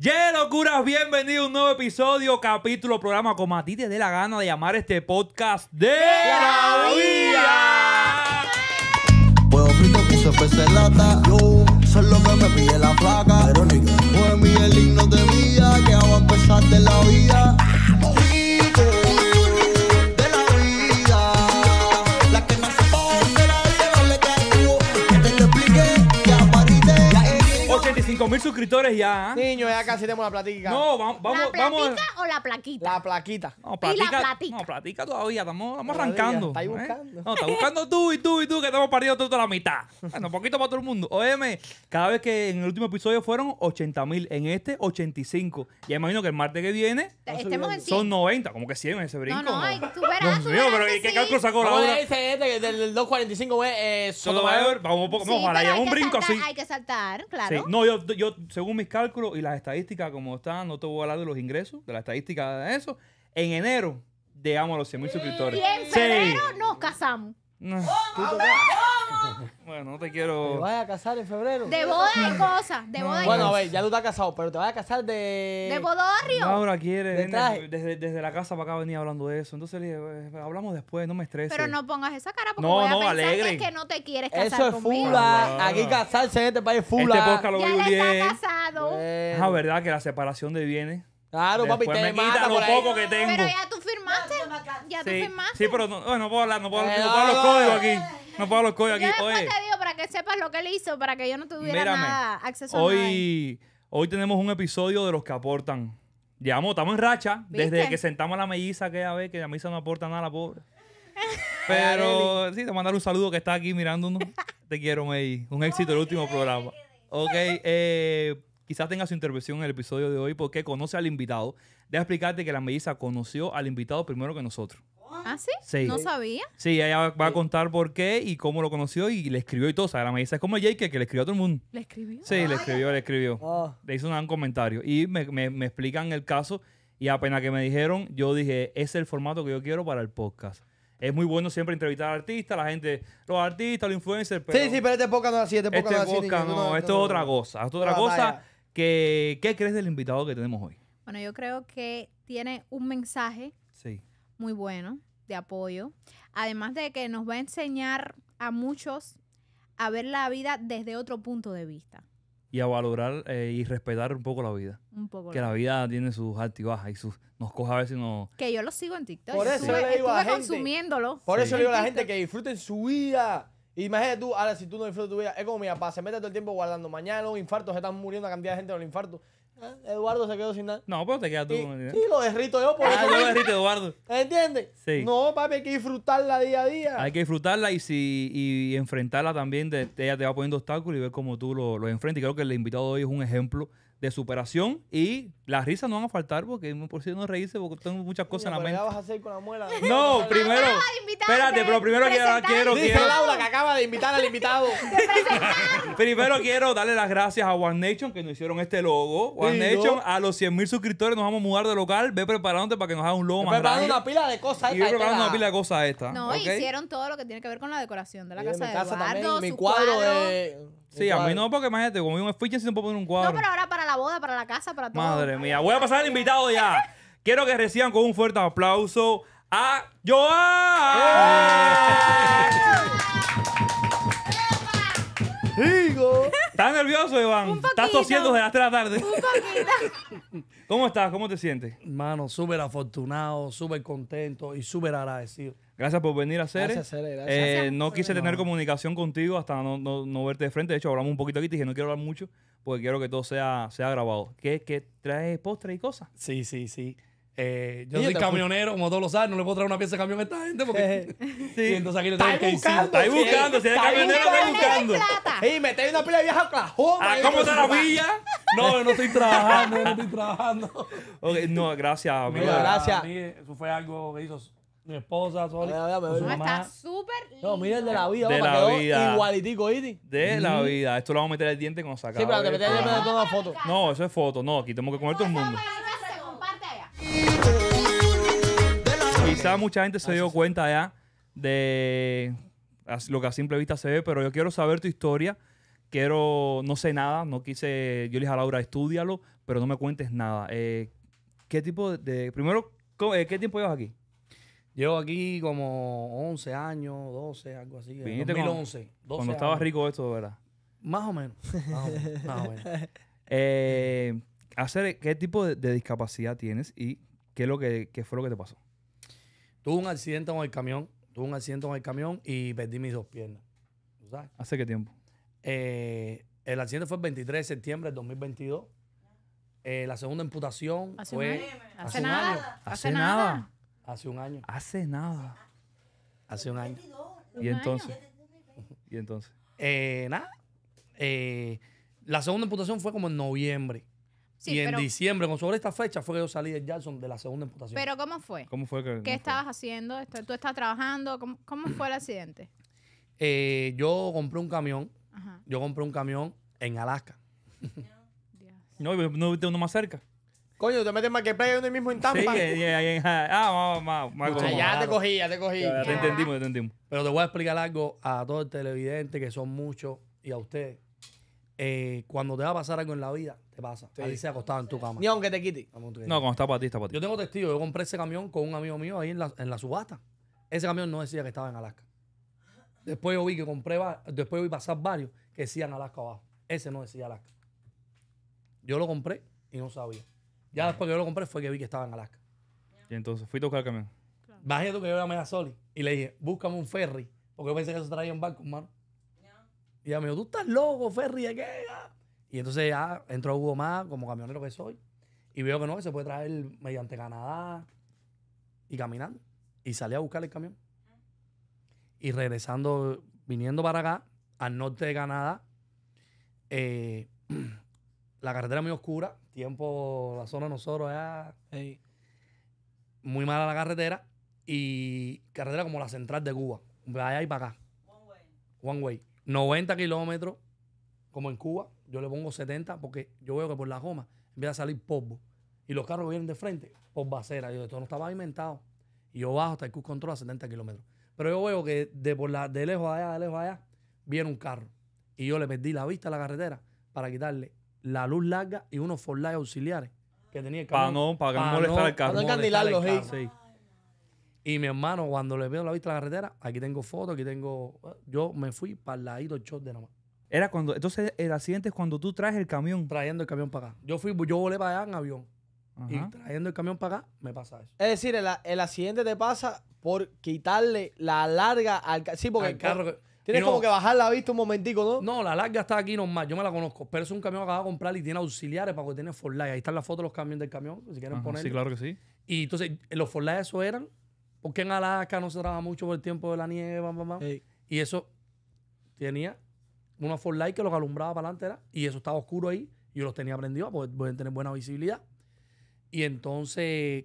Yeah, locuras, bienvenido a un nuevo episodio, capítulo, programa, como a ti te dé la gana de llamar este podcast de la vida. frito, pues, puse lata, yo, solo lo que me pide la flaca. Verónica, pues mi el himno de vida, que vamos a empezar de la vida. 5 mil suscriptores ya. ¿ah? Niño, ya casi tenemos la platica. No, vamos, vamos. ¿La platica o la plaquita? La plaquita. No, platica, y la platica. No, platica todavía, estamos, estamos arrancando. Estás ¿eh? buscando. No, está buscando tú y tú y tú que estamos partidos toda la mitad. Bueno, poquito para todo el mundo. Óyeme, cada vez que en el último episodio fueron 80 mil, en este 85. Ya imagino que el martes que viene Estemos en son 90, como que 100 ese brinco. No, no, ay, tú verás, pero ¿qué sí. cálculo sacó la hora? este del 245 pues, eh, es eh, Sotomayor. Vamos un poco, a un brinco así. Hay que saltar, claro. No, yo, según mis cálculos y las estadísticas como están, no te voy a hablar de los ingresos, de las estadísticas de eso. En enero llegamos a los 100 mil suscriptores. Y en febrero nos casamos. Bueno, no te quiero. ¿Te vas a casar en febrero? De boda y cosas. De boda Bueno, a ver, ya tú estás casado, pero te vas a casar de. De bodorrio. Ahora quiere. Desde, desde, la casa para acá venía hablando de eso. Entonces le dije, pues, hablamos después, no me estreses. Pero no pongas esa cara porque no, voy a pensar que no te quieres casar. Eso es fula. Ah, aquí casarse en este país es fula. Este ah. ya voy está casado. Es verdad que la separación de bienes. Claro, Después papi, te me mata quita lo poco que tengo. Pero ya tú firmaste. Ya tú sí, firmaste. sí, pero no, no puedo hablar, no puedo, hablar, no puedo hablar los códigos aquí. No puedo hablar los códigos aquí. después te digo para que sepas lo que él hizo, para que yo no tuviera nada acceso a nada. hoy, hoy tenemos un episodio de los que aportan. Llevamos, estamos en racha desde que sentamos a la melliza aquella vez, que la melliza no aporta nada a la pobre. Pero sí, te mandar un saludo que está aquí mirándonos. Te quiero, Mei. Un éxito el último programa. Ok, eh, Quizás tenga su intervención en el episodio de hoy porque conoce al invitado. Deja explicarte que la melliza conoció al invitado primero que nosotros. ¿Ah, sí? sí? No sabía. Sí, ella va a contar por qué y cómo lo conoció y le escribió y todo. O sea, la melliza es como Jake que le escribió a todo el mundo. ¿Le escribió? Sí, le ah, escribió, le escribió. Ah. Le hizo un gran comentario. Y me, explican el caso y apenas que me dijeron, yo dije, ese es el formato que yo quiero para el podcast. Es muy bueno siempre entrevistar a artistas, la gente, los artistas, los influencers. sí, sí, pero este podcast no es así, este podcast este no es esto es otra cosa. Esto es otra cosa. ¿qué crees del invitado que tenemos hoy? Bueno, yo creo que tiene un mensaje muy bueno de apoyo, además de que nos va a enseñar a muchos a ver la vida desde otro punto de vista. Y a valorar eh, y respetar un poco la vida. Que la vida tiene sus altibajas y sus, nos coja a veces Que yo lo sigo en TikTok. Por eso la gente. Por eso le digo a la gente que disfruten su vida Imagínate tú, ahora si tú no disfrutas tu vida, es como mi papá, se mete todo el tiempo guardando. Mañana los infartos se están muriendo una cantidad de gente con el infarto. Ah, Eduardo se quedó sin nada. No, pero te quedas tú. Y, sí, lo derrito yo por ah, eso. yo lo derrito, Eduardo. ¿Entiendes? Sí. No, papi, hay que disfrutarla día a día. Hay que disfrutarla y si y enfrentarla también. ella te va poniendo obstáculos y ver cómo tú lo lo enfrentas. Y creo que el invitado de hoy es un ejemplo de superación y las risas no van a faltar porque por si no reírse porque tengo muchas cosas en la mente. ¿Qué vas a hacer con la muela? No, ah, primero. Ah, espérate, pero primero quiero, quiero, Dice Laura que acaba de invitar al invitado. primero quiero darle las gracias a One Nation que nos hicieron este logo. One Nation a los 100.000 mil suscriptores nos vamos a mudar de local. Ve preparándote para que nos haga un logo Me más grande. una pila de cosas. Y preparando una pila de cosas esta. No, hicieron todo lo que tiene que ver con la decoración de la casa de, la casa Eduardo, mi cuadro, cuadro de Sí, a mí no, porque imagínate, con un effigie, sí no puedo poner un cuadro. No, pero ahora para la boda, para la casa, para todo. Madre mía, voy a pasar al invitado ya. Quiero que reciban con un fuerte aplauso a Joan. ¡Eh! ¿Estás nervioso, Iván? Estás tosiendo desde las 3 de la tarde. Un poquito. ¿Cómo estás? ¿Cómo te sientes? Mano, súper afortunado, súper contento y súper agradecido. Gracias por venir a hacer. Gracias, Cere, eh, no quise tener comunicación contigo hasta no, no, verte de frente. De hecho, hablamos un poquito aquí. Te dije, no quiero hablar mucho porque quiero que todo sea, sea grabado. ¿Qué, qué traes postre y cosas? Sí, sí, sí. Eh, yo soy camionero, como todos lo saben. no le puedo traer una pieza de camión a esta gente porque. sí. entonces aquí le tengo que buscando, Está ahí buscando, si eres camionero, estoy buscando. Y me una pila de vieja a cajón. Ah, ¿Cómo te la villa? No, yo no estoy trabajando, yo no estoy trabajando. okay, no, gracias, amigo. Gracias. Eso fue algo que hizo mi esposa, Soli. su No, está súper mira de la vida, De la vida. igualitico, Iti. De la vida. Esto lo vamos a meter el diente cuando sacar Sí, pero te metes el diente toda la foto. No, eso es foto. No, aquí tengo que comer todo el mundo. Quizá mucha gente se ah, dio cuenta ya de lo que a simple vista se ve, pero yo quiero saber tu historia. Quiero, no sé nada, no quise, yo le dije a Laura, estúdialo, pero no me cuentes nada. Eh, ¿Qué tipo de, primero, eh, qué tiempo llevas aquí? Llevo aquí como 11 años, 12, algo así. 2011. cuando estaba rico esto, ¿verdad? Más o menos. Más o menos. Eh, ¿Qué tipo de, discapacidad tienes y qué, lo que, fue lo que te pasó? Tuve un accidente con el camión. Tuve un accidente con el camión y perdí mis dos piernas. ¿Hace qué tiempo? Eh, el accidente fue el 23 de septiembre del 2022. Eh, la segunda imputación ¿Hace fue... ¿Hace, nada. Hace, nada. Hace un año. Hace nada. Hace un año. ¿Y entonces? ¿Y entonces? Eh, nada. Eh, la segunda imputación fue como en noviembre. y en diciembre, con sobre esta fecha, fue que yo salí de Jackson de la segunda imputación. ¿Pero cómo fue? ¿Cómo fue que, ¿Qué estabas haciendo? Este, ¿Tú estás trabajando? ¿Cómo, fue el accidente? Eh, yo compré un camión. Yo compré un camión en Alaska. No, no, no viste uno más cerca. Coño, te metes en Marketplace donde mismo en Tampa. Sí, Ah, vamos, vamos. Ya te cogí, ya te cogí. Ya, te entendimos, te entendimos. Pero te voy a explicar algo a todo el televidente, que son muchos, y a ustedes. Eh, cuando te va a pasar algo en la vida, te pasa. Ahí se acostado en tu cama. Ni aunque te quite. No, cuando está para ti, está para ti. Yo tengo testigo. Yo compré ese camión con un amigo mío ahí en la, en la subasta. Ese camión no decía que estaba en Alaska. Después yo vi que compré, después yo vi pasar varios que decían Alaska abajo. Ese no decía Alaska. Yo lo compré y no sabía. Ya después que yo lo compré fue que vi que estaba en Alaska. Y entonces fui a buscar el camión. Bajé tú que yo era a Soli y le dije, búscame un ferry, porque yo pensé que eso traía un barco, hermano. Y ella me dijo, tú estás loco, ferry, ¿de qué? Y entonces ya entró Hugo Más, como camionero que soy, y veo que no, que se puede traer mediante Canadá y caminando. Y salí a buscar el camión. Y regresando, viniendo para acá, al norte de Canadá, eh, la carretera muy oscura, tiempo, la zona de nosotros allá. Muy mala la carretera y carretera como la central de Cuba, allá y para acá. One way. One way. 90 kilómetros, como en Cuba, yo le pongo 70 porque yo veo que por la goma empieza a salir polvo. Y los carros vienen de frente, por basera. Yo, esto no estaba alimentado Y yo bajo hasta el Cus control a 70 kilómetros. Pero yo veo que de, de lejos allá, de lejos allá, viene un carro. Y yo le perdí la vista a la carretera para quitarle la luz larga y unos forlajes auxiliares que tenía el Para no, para no molestar al carro. Para no Y mi hermano, cuando le veo la vista a la carretera, aquí tengo fotos, aquí tengo. Yo me fui para el ladito short de nada Era cuando, entonces el accidente es cuando tú traes el camión. Trayendo el camión para acá. Yo fui, yo volé para allá en avión. Y trayendo el camión para acá, me pasa eso. Es decir, el, accidente te pasa por quitarle la larga al, sí, porque carro. Tienes como que bajar la vista un momentico, ¿no? No, la larga está aquí nomás. yo me la conozco. Pero es un camión que acaba de comprar y tiene auxiliares para que tiene Forlay. Ahí están las fotos de los camiones del camión, si quieren poner. Sí, claro que sí. Y entonces, los Forlay eso eran, porque en Alaska no se trabaja mucho por el tiempo de la nieve, mamá. Y eso tenía una Forlay que los alumbraba para adelante, y eso estaba oscuro ahí. yo los tenía prendidos para poder tener buena visibilidad. Y entonces,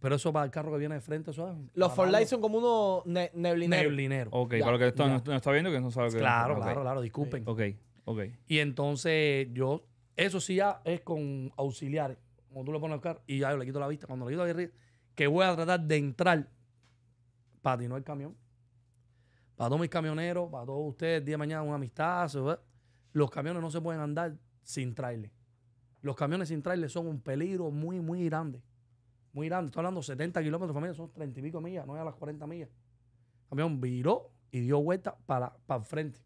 pero eso para el carro que viene de frente, ¿sabes? Los Ford Light son como unos neblineros. neblineros. Neblinero. Ok, para los que esto no está viendo que no sabe qué Claro, claro, claro, disculpen. Ok, ok. Y entonces yo, eso sí ya es con auxiliares. Como tú le pones el carro y ya yo le quito la vista. Cuando le quito la vista, que voy a tratar de entrar para ti, no el camión. Para todos mis camioneros, para todos ustedes, día de mañana una amistad. Los camiones no se pueden andar sin trailer. Los camiones sin trailer son un peligro muy, muy grande muy grande. Estoy hablando 70 kilómetros, familia, son 30 y pico millas, no es a las 40 millas. El camión viró y dio vuelta para, para el frente,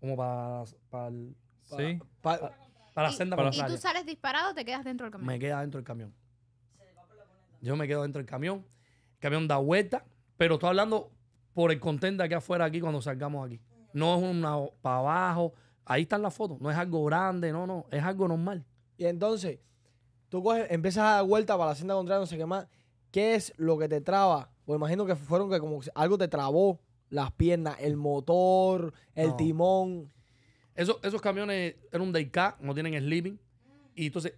como para, para, para, la senda ¿Y, tú sales disparado te quedas dentro del camión? Me queda dentro del camión. Yo me quedo dentro del camión. El camión da vuelta, pero estoy hablando por el contento que aquí afuera, aquí, cuando salgamos aquí. No es una para abajo. Ahí están las fotos. No es algo grande, no, no. Es algo normal. Y entonces, tú coges, empiezas a dar vuelta para la senda contraria, no sé qué más. ¿Qué es lo que te traba? Pues imagino que fueron que como algo te trabó las piernas, el motor, el timón. Eso, esos camiones eran un DK, no tienen sleeping. Y entonces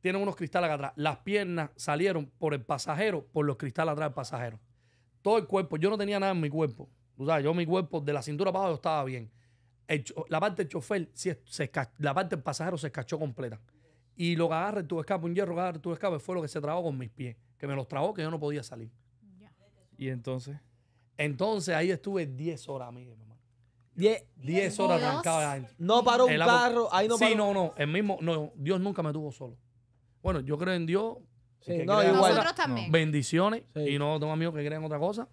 tienen unos cristales acá atrás. Las piernas salieron por el pasajero, por los cristales atrás del pasajero. Todo el cuerpo, yo no tenía nada en mi cuerpo. Tú sabes, yo mi cuerpo de la cintura para abajo estaba bien. la parte del chofer, se, la parte del pasajero se cachó completa. Y lo que tu tu escape, un hierro que agarra escape, fue lo que se trabó con mis pies, que me los trabó que yo no podía salir. ¿Y entonces? Entonces ahí estuve 10 horas, mi hermano. 10 horas No paró un carro, ahí no paró. Sí, no, no, el mismo, no, Dios nunca me tuvo solo. Bueno, yo creo en Dios Sí, no, también. Bendiciones. Y no tengo amigos que crean otra cosa.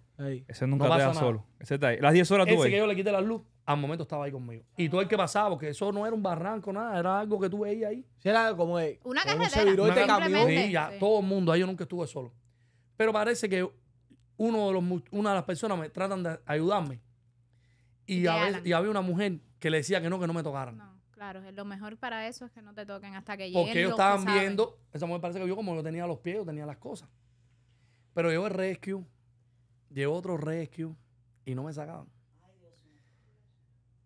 Ese nunca No te solo. Ese está ahí. Las 10 horas tú que yo le quité la luz, al momento estaba ahí conmigo. Y todo el que pasaba, porque eso no era un barranco, nada, era algo que tú veías ahí. Si era como Una como carretera, ya, todo el mundo, ahí yo nunca estuve solo. Pero parece que uno de los, una de las personas me tratan de ayudarme. Y, y había una mujer que le decía que no, que no me tocaran. No. Claro, lo mejor para eso es que no te toquen hasta que lleguen. Porque ellos estaban viendo, esa mujer parece que yo como lo tenía los pies, yo tenía las cosas. Pero yo el rescue, llegó otro rescue y no me sacaban.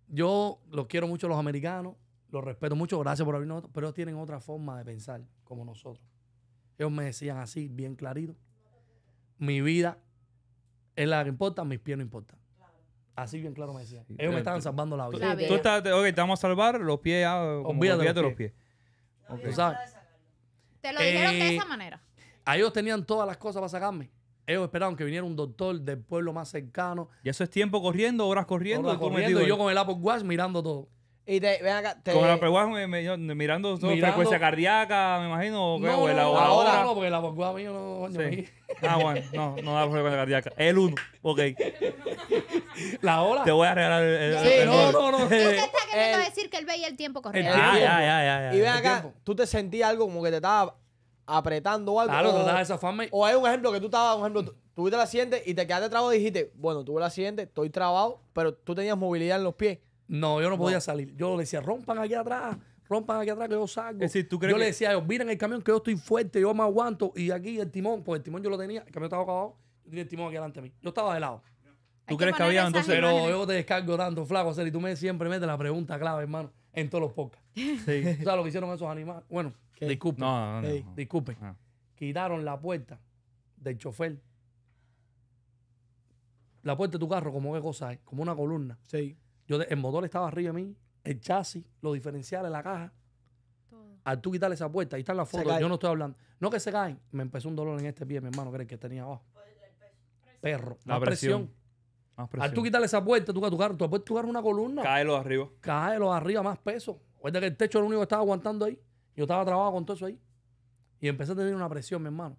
Yo los quiero mucho los americanos, los respeto mucho, gracias por habernos, pero ellos tienen otra forma de pensar como nosotros. Ellos me decían así, bien clarito, mi vida es la que importa, mis pies no importan. Así bien claro me decía. Ellos me estaban salvando la vida. Tú estás, ok, te vamos a salvar los pies, ya, los, pies. Los Te lo dijeron de esa eh, manera. Ellos tenían todas las cosas para sacarme. Ellos esperaban que viniera un doctor del pueblo más cercano. Y eso es tiempo corriendo, horas corriendo. Horas corriendo y yo con el Apple Watch mirando todo. Y te, ven acá, te... Con el Apple mirando, mi frecuencia cardíaca, me imagino, o qué, no, No, porque la Apple Watch mío no, sí. Ah, bueno, no, no da frecuencia cardíaca. El uno ok. La ola Te voy a regalar el. sí, no, no, no, no. está te estás queriendo decir que él veía el tiempo correcto. Ah, ya, ya, ya, Y ven acá, tú te sentías algo como que te estaba apretando o algo. Claro, o, te esa O hay un ejemplo que tú estabas, un ejemplo, tuviste el accidente y te quedaste trabado y dijiste, bueno, tuve el accidente, estoy trabado, pero tú tenías movilidad en los pies no, yo no podía salir. Yo le decía, rompan aquí atrás, rompan aquí atrás que yo salgo. yo le decía a miren el camión que yo estoy fuerte, yo me aguanto. Y aquí el timón, pues el timón yo lo tenía, el camión estaba acabado, yo tenía el timón aquí delante de mí. Yo estaba de lado. ¿Tú crees que había entonces? Pero yo te descargo tanto, flaco, hacer y tú me siempre metes la pregunta clave, hermano, en todos los podcasts. Sí. o lo que hicieron esos animales. Bueno, disculpen. No, no, Disculpen. Ah. Quitaron la puerta del chofer. La puerta de tu carro, como qué cosa es, como una columna. Sí. Yo, el motor estaba arriba de mí, el chasis, los diferenciales, la caja. Al tú quitarle esa puerta, ahí está la foto, yo no estoy hablando. No que se caen, me empezó un dolor en este pie, mi hermano, que que tenía abajo. Perro, la presión. Al tú quitarle esa puerta, tú que tu carro, tú puedes tocar una columna. Cáelo arriba. Cáelo arriba, más peso. Recuerda que el techo era lo único que estaba aguantando ahí. Yo estaba trabajando con todo eso ahí. Y empecé a tener una presión, mi hermano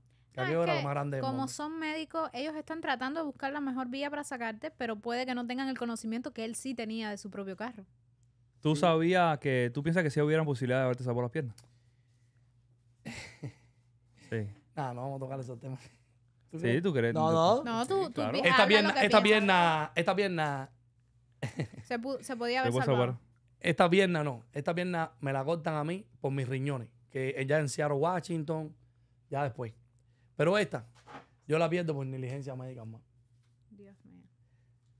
como son médicos, ellos están tratando de buscar la mejor vía para sacarte, pero puede que no tengan el conocimiento que él sí tenía de su propio carro. ¿Tú sabías que, tú piensas que sí hubiera posibilidad de haberte salvado las piernas? sí. no vamos a tocar esos temas. sí, tú crees. No, no. tú, esta, pierna, esta pierna, esta pierna, se, podía haber Esta pierna no. Esta pierna me la cortan a mí por mis riñones. Que ya en Seattle, Washington, ya después. Pero esta, yo la pierdo por negligencia médica, más. Dios mío.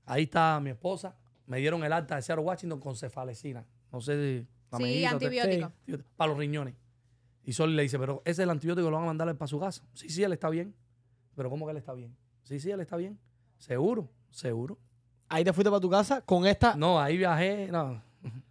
Ahí está mi esposa. Me dieron el alta de Seattle, Washington con cefalecina. No sé si. Sí, antibiótico. Para los riñones. Y Sol le dice, pero ese es el antibiótico, lo van a mandar para su casa. Sí, sí, él está bien. Pero ¿cómo que él está bien? Sí, sí, él está bien. Seguro, seguro. Ahí te fuiste para tu casa con esta. No, ahí viajé. No,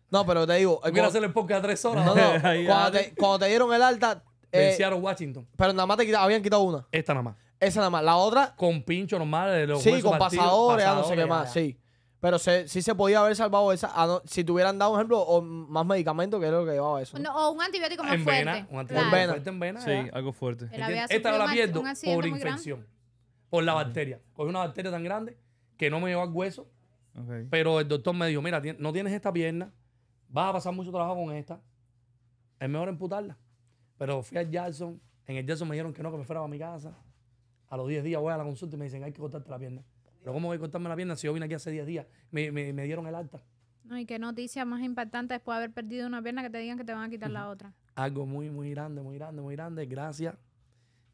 no pero te digo. quiero eh, hacerle el a tres horas. no. cuando te dieron el alta, en eh, Washington. Pero nada más te habían quitado una. Esta nada más. Esa nada más. La otra. Con pincho normal de los Sí, con pasadores, no sé qué más, sí. Pero sí se podía haber salvado esa. Ah, si te hubieran dado, un ejemplo, o más medicamento, que es lo que llevaba eso. o un antibiótico más en fuerte. Vena, en vena. Sí, algo fuerte. Esta la pierdo por infección. Por la bacteria. Cogí una bacteria tan grande que no me llevó al hueso. Pero el doctor me dijo: Mira, no tienes esta pierna, vas a pasar mucho trabajo con esta. Es mejor emputarla pero fui al Jackson, en el Jackson me dijeron que no, que me fuera a mi casa. A los 10 días voy a la consulta y me dicen, hay que cortarte la pierna. Pero ¿cómo voy a cortarme la pierna si yo vine aquí hace 10 días? Me, dieron el alta. No, y qué noticia más impactante después de haber perdido una pierna que te digan que te van a quitar la otra. Algo muy, muy grande, muy grande, muy grande. Gracias.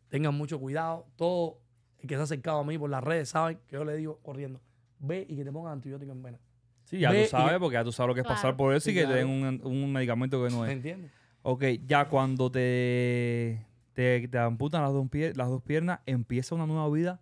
Tengan mucho cuidado. Todo el que se ha acercado a mí por las redes saben que yo le digo corriendo, ve y que te pongan antibiótico en Sí, ya tú sabes, porque ya tú sabes lo que es pasar por eso y, que te den un, un medicamento que no es. ¿Me entiendes? Ok, ya cuando te, te, te amputan las dos, las dos piernas, empieza una nueva vida.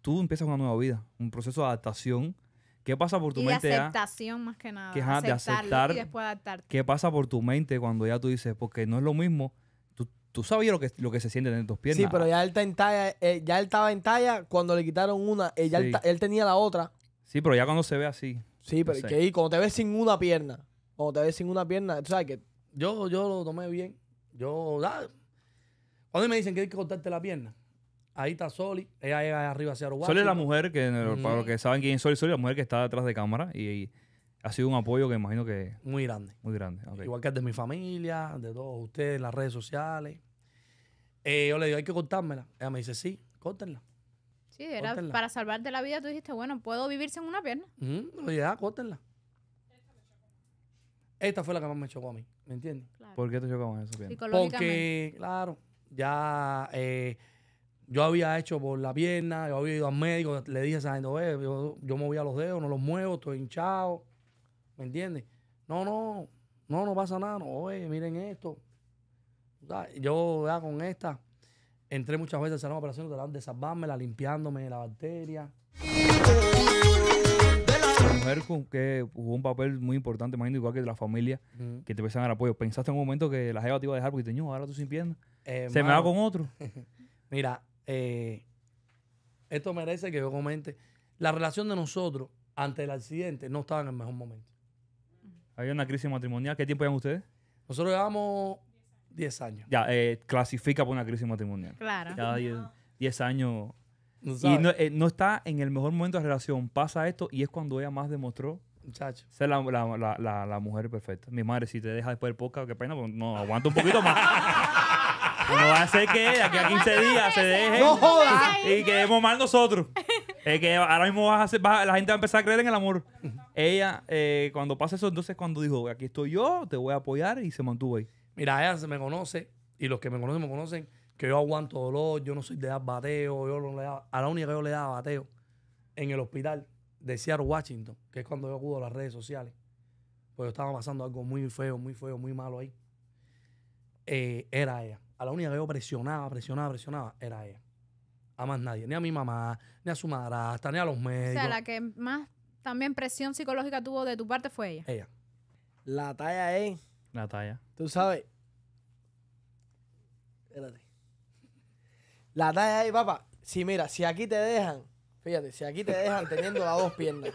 Tú empiezas una nueva vida, un proceso de adaptación. ¿Qué pasa por tu mente? De ah? aceptación más que nada. de aceptar. Y después adaptarte. ¿Qué pasa por tu mente cuando ya tú dices, porque no es lo mismo? Tú, tú sabías lo que, lo que se siente en tus piernas. Sí, pero ya él, está eh, ya él estaba en talla cuando le quitaron una, eh, él, tenía la otra. Sí, pero ya cuando se ve así. Sí, pero cuando te ves sin una pierna, cuando te ves sin una pierna, tú sabes que yo, yo lo tomé bien. Yo, ah, cuando me dicen que hay que cortarte la pierna, ahí está Soli, ella llega arriba hacia Uruguay. Soli es la mujer que, para mm. los que saben quién soy, Soli, la mujer que está detrás de cámara y, ha sido un apoyo que imagino que... Muy grande. Muy grande. Igual que el de mi familia, de todos ustedes, las redes sociales. Eh, yo le digo, hay que cortármela. Ella me dice, sí, córtenla. Sí, era para salvarte la vida. Tú dijiste, bueno, puedo vivir sin una pierna. Mm, ya, córtenla. Esta fue la que más me chocó a mí, ¿me entiendes? ¿Por qué te chocó con eso? Porque, claro, ya eh, yo había hecho por la pierna, yo había ido al médico, le dije a esa gente, Oye, yo, yo movía los dedos, no los muevo, estoy hinchado, ¿me entiendes? No, no, no, no pasa nada, oye, miren esto. Yo con esta entré muchas veces a la operación, tratando de salvármela, limpiándome la bacteria mujer que jugó un papel muy importante, imagino, igual que de la familia, que te empezaban a apoyo. ¿Pensaste en un momento que la jeva te iba a dejar porque te ahora tú sin piernas? Eh, Se me va con otro. Mira, eh, esto merece que yo comente. La relación de nosotros ante el accidente no estaba en el mejor momento. Había una crisis matrimonial. ¿Qué tiempo llevan ustedes? Nosotros llevamos 10 años. Ya, eh, clasifica por una crisis matrimonial. Claro. Ya 10 años y eh, no, está en el mejor momento de relación. Pasa esto y es cuando ella más demostró ser la, mujer perfecta. Mi madre, si te deja después del podcast, qué pena, pues, no, aguanta un poquito más. no va a ser que aquí a 15 días se deje y quedemos mal nosotros. Es que ahora mismo vas a hacer, la gente va a empezar a creer en el amor. Ella, eh, cuando pasa eso, entonces cuando dijo, aquí estoy yo, te voy a apoyar y se mantuvo ahí. Mira, ella se me conoce y los que me conocen me conocen que yo aguanto dolor, yo no soy de dar bateo, yo no le a la única que yo le daba bateo en el hospital de Seattle, Washington, que es cuando yo acudo a las redes sociales, pues yo estaba pasando algo muy feo, muy feo, muy malo ahí, eh, era ella. A la única que yo presionaba, presionaba, presionaba, era ella. A más nadie, ni a mi mamá, ni a su madrastra, ni a los medios. O sea, la que más también presión psicológica tuvo de tu parte fue ella. Ella. La talla es. La talla. Tú sabes. Espérate. La talla ahí, papá. Si mira, si aquí te dejan, fíjate, si aquí te dejan teniendo las dos piernas.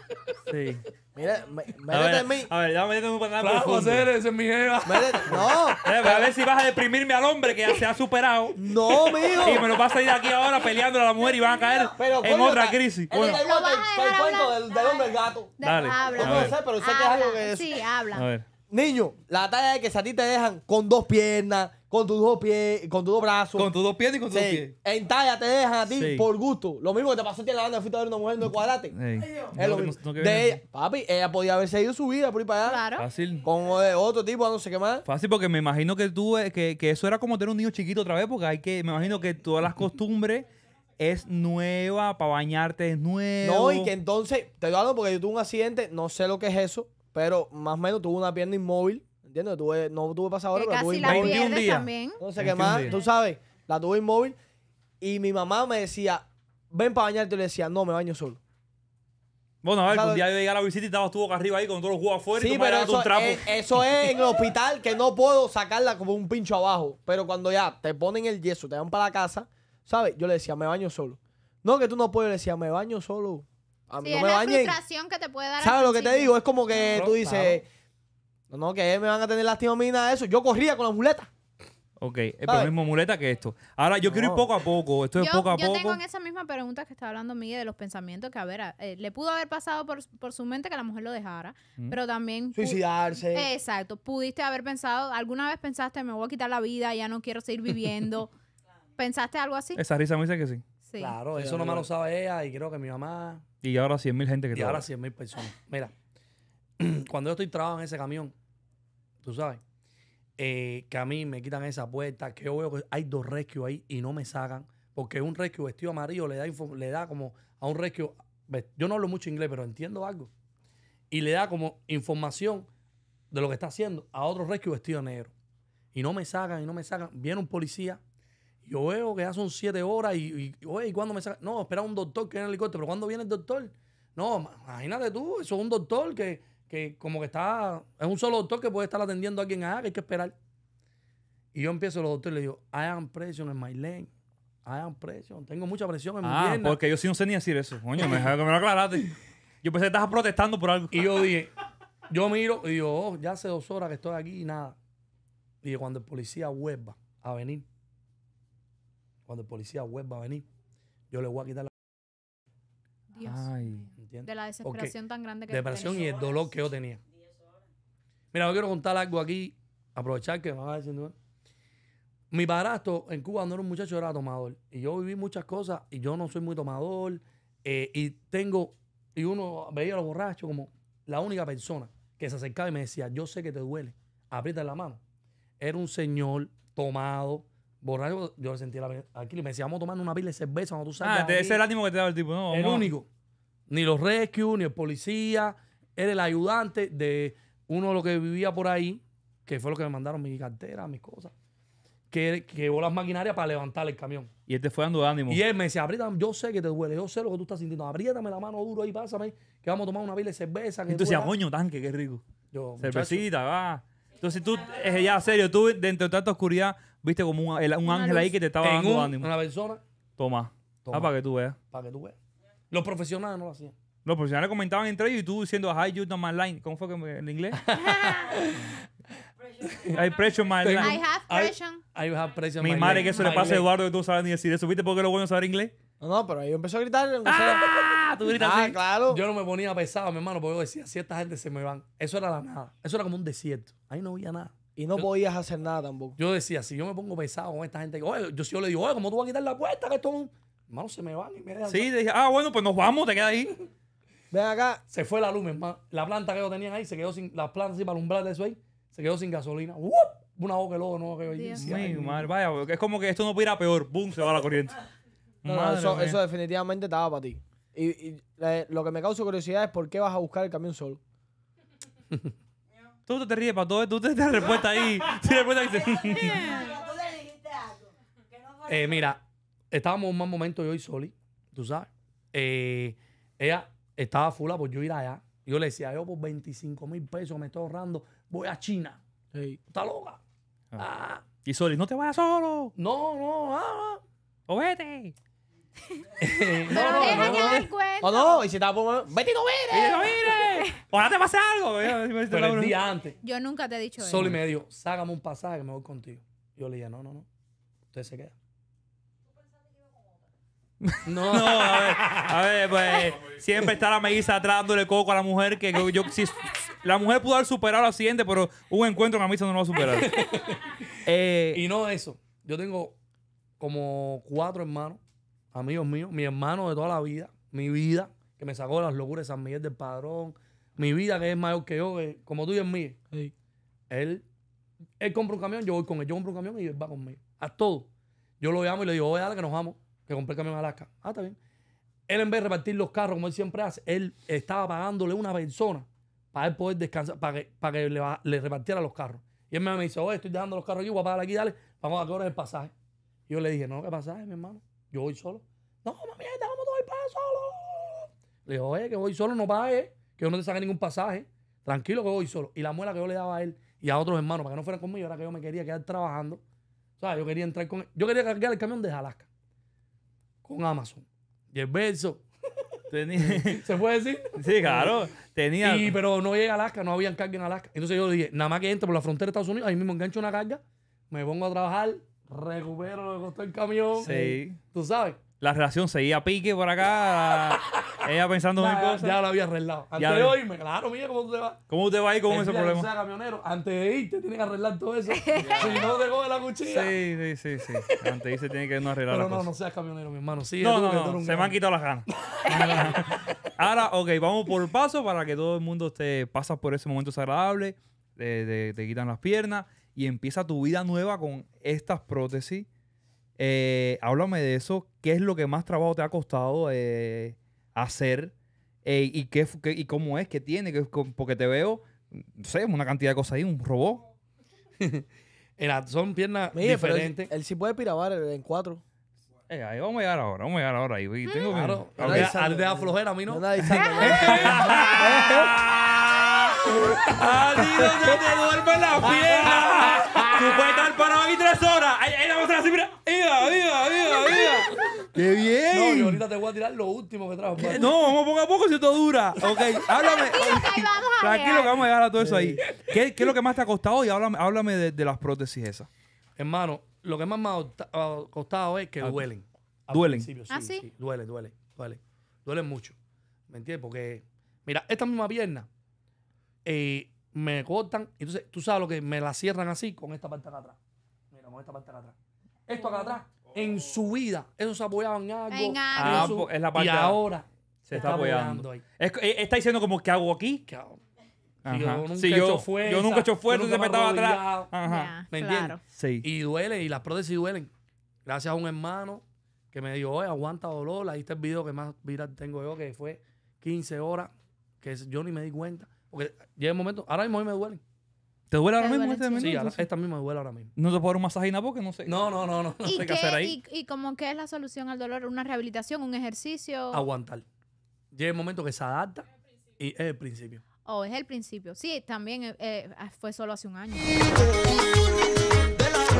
Sí. Mira, me, en mí. A ver, ya me meto en un pantalón Claro, José, ese es mi jeva. no, eh, A ver si vas a deprimirme al hombre que ya se ha superado. no, mijo. Y me lo vas a ir aquí ahora peleando a la mujer y van a caer en otra crisis. Pero Bueno, el cuento del, del hombre gato. Dale. Habla. No sé, pero sé que es algo que es- Sí, habla. a ver. Niño, la talla es que si a ti te dejan con dos piernas, con tus dos pies, con tus dos brazos. Con tus dos pies y con tus dos pies. En talla te dejan a ti por gusto. Lo mismo que te pasó a ti en la banda, fuiste a ver una mujer en el cuadrate. Es lo mismo. de ella, papi, ella podía haber seguido su vida por ahí para allá. Claro. Fácil. de otro tipo, no sé qué más. Fácil, porque me imagino que tú, eh, que, que eso era como tener un niño chiquito otra vez, porque hay que, me imagino que todas las costumbres es nueva, para bañarte es nuevo. No, y que entonces, te digo algo, porque yo tuve un accidente, no sé lo que es eso, pero más o menos tuve una pierna inmóvil ¿Entiendes? Tuve, no tuve pasado ahora, pero tuve casi la pierdes también. No sé qué más, tú sabes, la tuve inmóvil. Y mi mamá me decía, ven para bañarte. Y le decía, no, me baño solo. Bueno, a ver, un pues, día yo llegué a la visita y estabas tú acá arriba ahí con todos los jugos afuera y tú pero eso, un trapo. eso es en el hospital que no puedo sacarla como un pincho abajo. Pero cuando ya te ponen el yeso, te van para la casa, ¿sabes? Yo le decía, me baño solo. No, que tú no puedes, yo le decía, me baño solo. A Sí, no es me la frustración que te puede dar. ¿Sabes lo que te digo? Es como que tú dices, no, que me van a tener lástima de eso. Yo corría con la muleta. Ok, es la mismo muleta que esto. Ahora, yo quiero ir poco a poco. Esto es poco a poco. Yo tengo en esa misma pregunta que está hablando Miguel de los pensamientos que, a ver, eh, le pudo haber pasado por, su mente que la mujer lo dejara, pero también. Suicidarse. Exacto. Pudiste haber pensado, alguna vez pensaste, me voy a quitar la vida, ya no quiero seguir viviendo. ¿Pensaste algo así? Esa risa me dice que sí. Claro, eso nomás lo sabe ella y creo que mi mamá. Y ahora mil gente que Y ahora 100.000 personas. Mira, cuando yo estoy trabajando en ese camión, tú sabes, eh, que a mí me quitan esa puerta, que yo veo que hay dos rescues ahí y no me sacan, porque un rescue vestido amarillo le da, le da como a un rescue, yo no hablo mucho inglés, pero entiendo algo, y le da como información de lo que está haciendo a otro rescue vestido negro. Y no me sacan, y no me sacan. Viene un policía, yo veo que ya son siete horas y, y oye, cuándo me sacan? No, espera un doctor que viene en el helicóptero, pero ¿cuándo viene el doctor? No, imagínate tú, eso es un doctor que que como que está, es un solo doctor que puede estar atendiendo a quien haga, hay que esperar. Y yo empiezo los doctores y le digo, I am presion en my leg. I presión. Tengo mucha presión en mi ah, pierna. porque yo sí no sé ni decir eso. Coño, me, me aclaraste. Yo pensé que estabas protestando por algo. Y yo dije, yo miro y digo, oh, ya hace dos horas que estoy aquí y nada. Y cuando el policía vuelva a venir, cuando el policía vuelva a venir, yo le voy a quitar la... Dios. Ay. De la desesperación tan grande que Depresión y el dolor que yo tenía. Mira, yo quiero contar algo aquí, aprovechar que me va diciendo. ¿eh? Mi padrastro en Cuba no era un muchacho, era tomador. Y yo viví muchas cosas y yo no soy muy tomador. Eh, y tengo, y uno veía a los borrachos como la única persona que se acercaba y me decía, yo sé que te duele, aprieta la mano. Era un señor tomado, borracho, yo le sentía la aquí, me decía, vamos a tomar una pila de cerveza cuando tú sabes. Ah, ese el ánimo que te daba el tipo, ¿no? El único ni los rescue, ni el policía. Era el ayudante de uno de los que vivía por ahí, que fue lo que me mandaron mi cartera, mis cosas. Que, que llevó las maquinarias para levantar el camión. Y él te fue dando ánimo. Y él me decía, apriétame, yo sé que te duele, yo sé lo que tú estás sintiendo. Apriétame la mano duro ahí, pásame, que vamos a tomar una pila de cerveza. Que y tú decías, coño, tanque, qué rico. Cervecita, va. Entonces tú, ya serio, tú dentro de tanta oscuridad viste como un, ángel ahí que te estaba dando ánimo. Una persona. Ah, Toma. para que tú veas. Para que tú veas. Los profesionales no lo hacían. Los profesionales comentaban entre ellos y tú diciendo, I you on my line. ¿Cómo fue que en inglés? Hay presión my line. I have pressure. I, have Mi madre, que eso le pasa a Eduardo que tú sabes ni decir eso. ¿Viste por qué buenos bueno saber inglés? No, no, pero ahí empezó a gritar. ¡Ah! Tú gritas ah, claro. Yo no me ponía pesado, mi hermano, porque yo decía, si esta gente se me van. Eso era la nada. Eso era como un desierto. Ahí no había nada. Y no podías hacer nada tampoco. Yo decía, si yo me pongo pesado con esta gente, oye, yo, si yo le digo, oye, ¿cómo tú vas a quitar la puerta? Que esto es un... Hermano, se me van y me Sí, dije, ah, bueno, pues nos vamos, te quedas ahí. Ven acá. Se fue la luz, La planta que yo tenía ahí se quedó sin. las plantas para alumbrar de eso ahí se quedó sin gasolina. ¡Uh! Una boca de lodo no que ahí. Sí, Sí, madre, vaya, es como que esto no puede ir a peor. ¡Bum! Se va la corriente. eso, definitivamente estaba para ti. Y, eh, lo que me causa curiosidad es por qué vas a buscar el camión solo. tú te ríes para todo esto, tú te das respuesta ahí. sí, respuesta ahí. eh, mira, estábamos en un mal momento yo y Soli, tú sabes. Eh, ella estaba fula por yo ir allá. Yo le decía, yo por 25 mil pesos me estoy ahorrando, voy a China. ¿Está loca? Ah. Ah. Y Soli, no te vayas solo. No, no, ah, ah. O vete. no, no, no, no, cuento. No, no, y si estaba por... ¡Vete y no mires! no mires! ¡Ahora te pasa algo! Pero el día antes, Yo nunca te he dicho eso. Soli me dijo, sácame un pasaje que me voy contigo. Yo le dije, no, no, no. Usted se queda. No. a ver, a ver, pues siempre está la Melissa atrás coco a la mujer que yo, si, la mujer pudo haber superado el pero un encuentro con la misa no lo va a superar. Eh, y no eso, yo tengo como cuatro hermanos, amigos míos, mi hermano de toda la vida, mi vida, que me sacó de las locuras de San Miguel del Padrón, mi vida que es mayor que yo, como tú y el mío. Él, él compra un camión, yo voy con él, yo compro un camión y él va conmigo. a todo. Yo lo llamo y le digo, oye, dale que nos vamos que compré el camión de Alaska. Ah, está bien. Él en vez de repartir los carros como él siempre hace, él estaba pagándole una persona para él poder descansar, para que, le, le, repartiera los carros. Y él me dice, oye, oh, estoy dejando los carros aquí, voy a pagar aquí, dale, vamos a cobrar el pasaje. Y yo le dije, no, ¿qué pasaje, mi hermano? Yo voy solo. No, mami, vamos todos para solo. Le dije oye, que voy solo, no pague, que yo no te saque ningún pasaje. Tranquilo que voy solo. Y la muela que yo le daba a él y a otros hermanos para que no fueran conmigo era que yo me quería quedar trabajando. O sea, yo quería entrar con él. Yo quería cargar el camión de Alaska con Amazon. Y el Tenía... ¿Se puede decir? Sí, claro. Tenía... Y, pero no llega a Alaska, no había carga en Alaska. Entonces yo dije, nada más que entre por la frontera de Estados Unidos, ahí mismo engancho una carga, me pongo a trabajar, recupero lo que costó el camión. Sí. ¿Tú sabes? La relación seguía pique por acá. Ella pensando en cosa. Ya lo había arreglado. Antes de oírme, claro, mira cómo te vas. ¿Cómo te va a ir con ese problema? No sea camionero, antes de ir, te tienes que arreglar todo eso. si no te coge la cuchilla. Sí, sí, sí, sí. Antes de se tiene que no arreglar Pero no, no seas camionero, mi hermano. Sí, no, no, no. Se me han quitado las ganas. Ahora, ok, vamos por paso para que todo el mundo te pase por ese momento desagradable. Eh, te, quitan las piernas y empieza tu vida nueva con estas prótesis. Eh, háblame de eso. ¿Qué es lo que más trabajo te ha costado? Eh, hacer eh, y, qué, y cómo es que tiene, que, porque te veo, no sé, una cantidad de cosas ahí, un robot. son piernas diferentes. Él, sí puede pirabar en cuatro. Eh, ahí vamos a llegar ahora, vamos a llegar ahora. Ahí, tengo que... Aunque, al de aflojera a mí no. no ¡Adiós, te duerme la pierna! ¡Tú puedes estar parado aquí tres horas! ¡Ahí, ahí la mostrar así, mira! ¡Qué bien! No, ahorita te voy a tirar lo último que trajo. No, vamos poco a poco si esto dura. Ok, háblame. Tranquilo, que vamos a llegar a todo eso ahí. ¿Qué, es lo que más te ha costado? Y háblame, háblame de, las prótesis esas. Hermano, lo que más me ha costado es que ah, duelen. ¿Duelen? Sí, ¿Ah, sí? Duelen, Duele, duele, duele. mucho. ¿Me entiendes? Porque, mira, esta misma pierna eh, me cortan. Entonces, tú sabes lo que me la cierran así con esta parte acá atrás. Mira, con esta parte acá atrás. Esto acá atrás en su vida eso apoyaban algo. En algo. en ah, es la parte y ahora se está apoyando. Es- eh, está diciendo como, que hago aquí? Que hago yo nunca he hecho fuerte, yo nunca he hecho yo me estaba atrás. ¿Me entiendes? Y duele, y las prótesis duelen. Gracias a un hermano que me dijo, oye, aguanta dolor. Ahí está el video que más viral tengo yo, que fue 15 horas, que yo ni me di cuenta. Porque llega el momento, ahora mismo a me duelen. ¿Te duele ahora mismo este esta misma duele ahora mismo. No te puedo dar un masaje la boca, no sé. No, no, no, no, sé qué, hacer ahí. Y, cómo como qué es la solución al dolor? ¿Una rehabilitación, un ejercicio? Aguantar. Llega el momento que se adapta y es el principio. Oh, es el principio. Sí, también eh, eh, fue solo hace un año.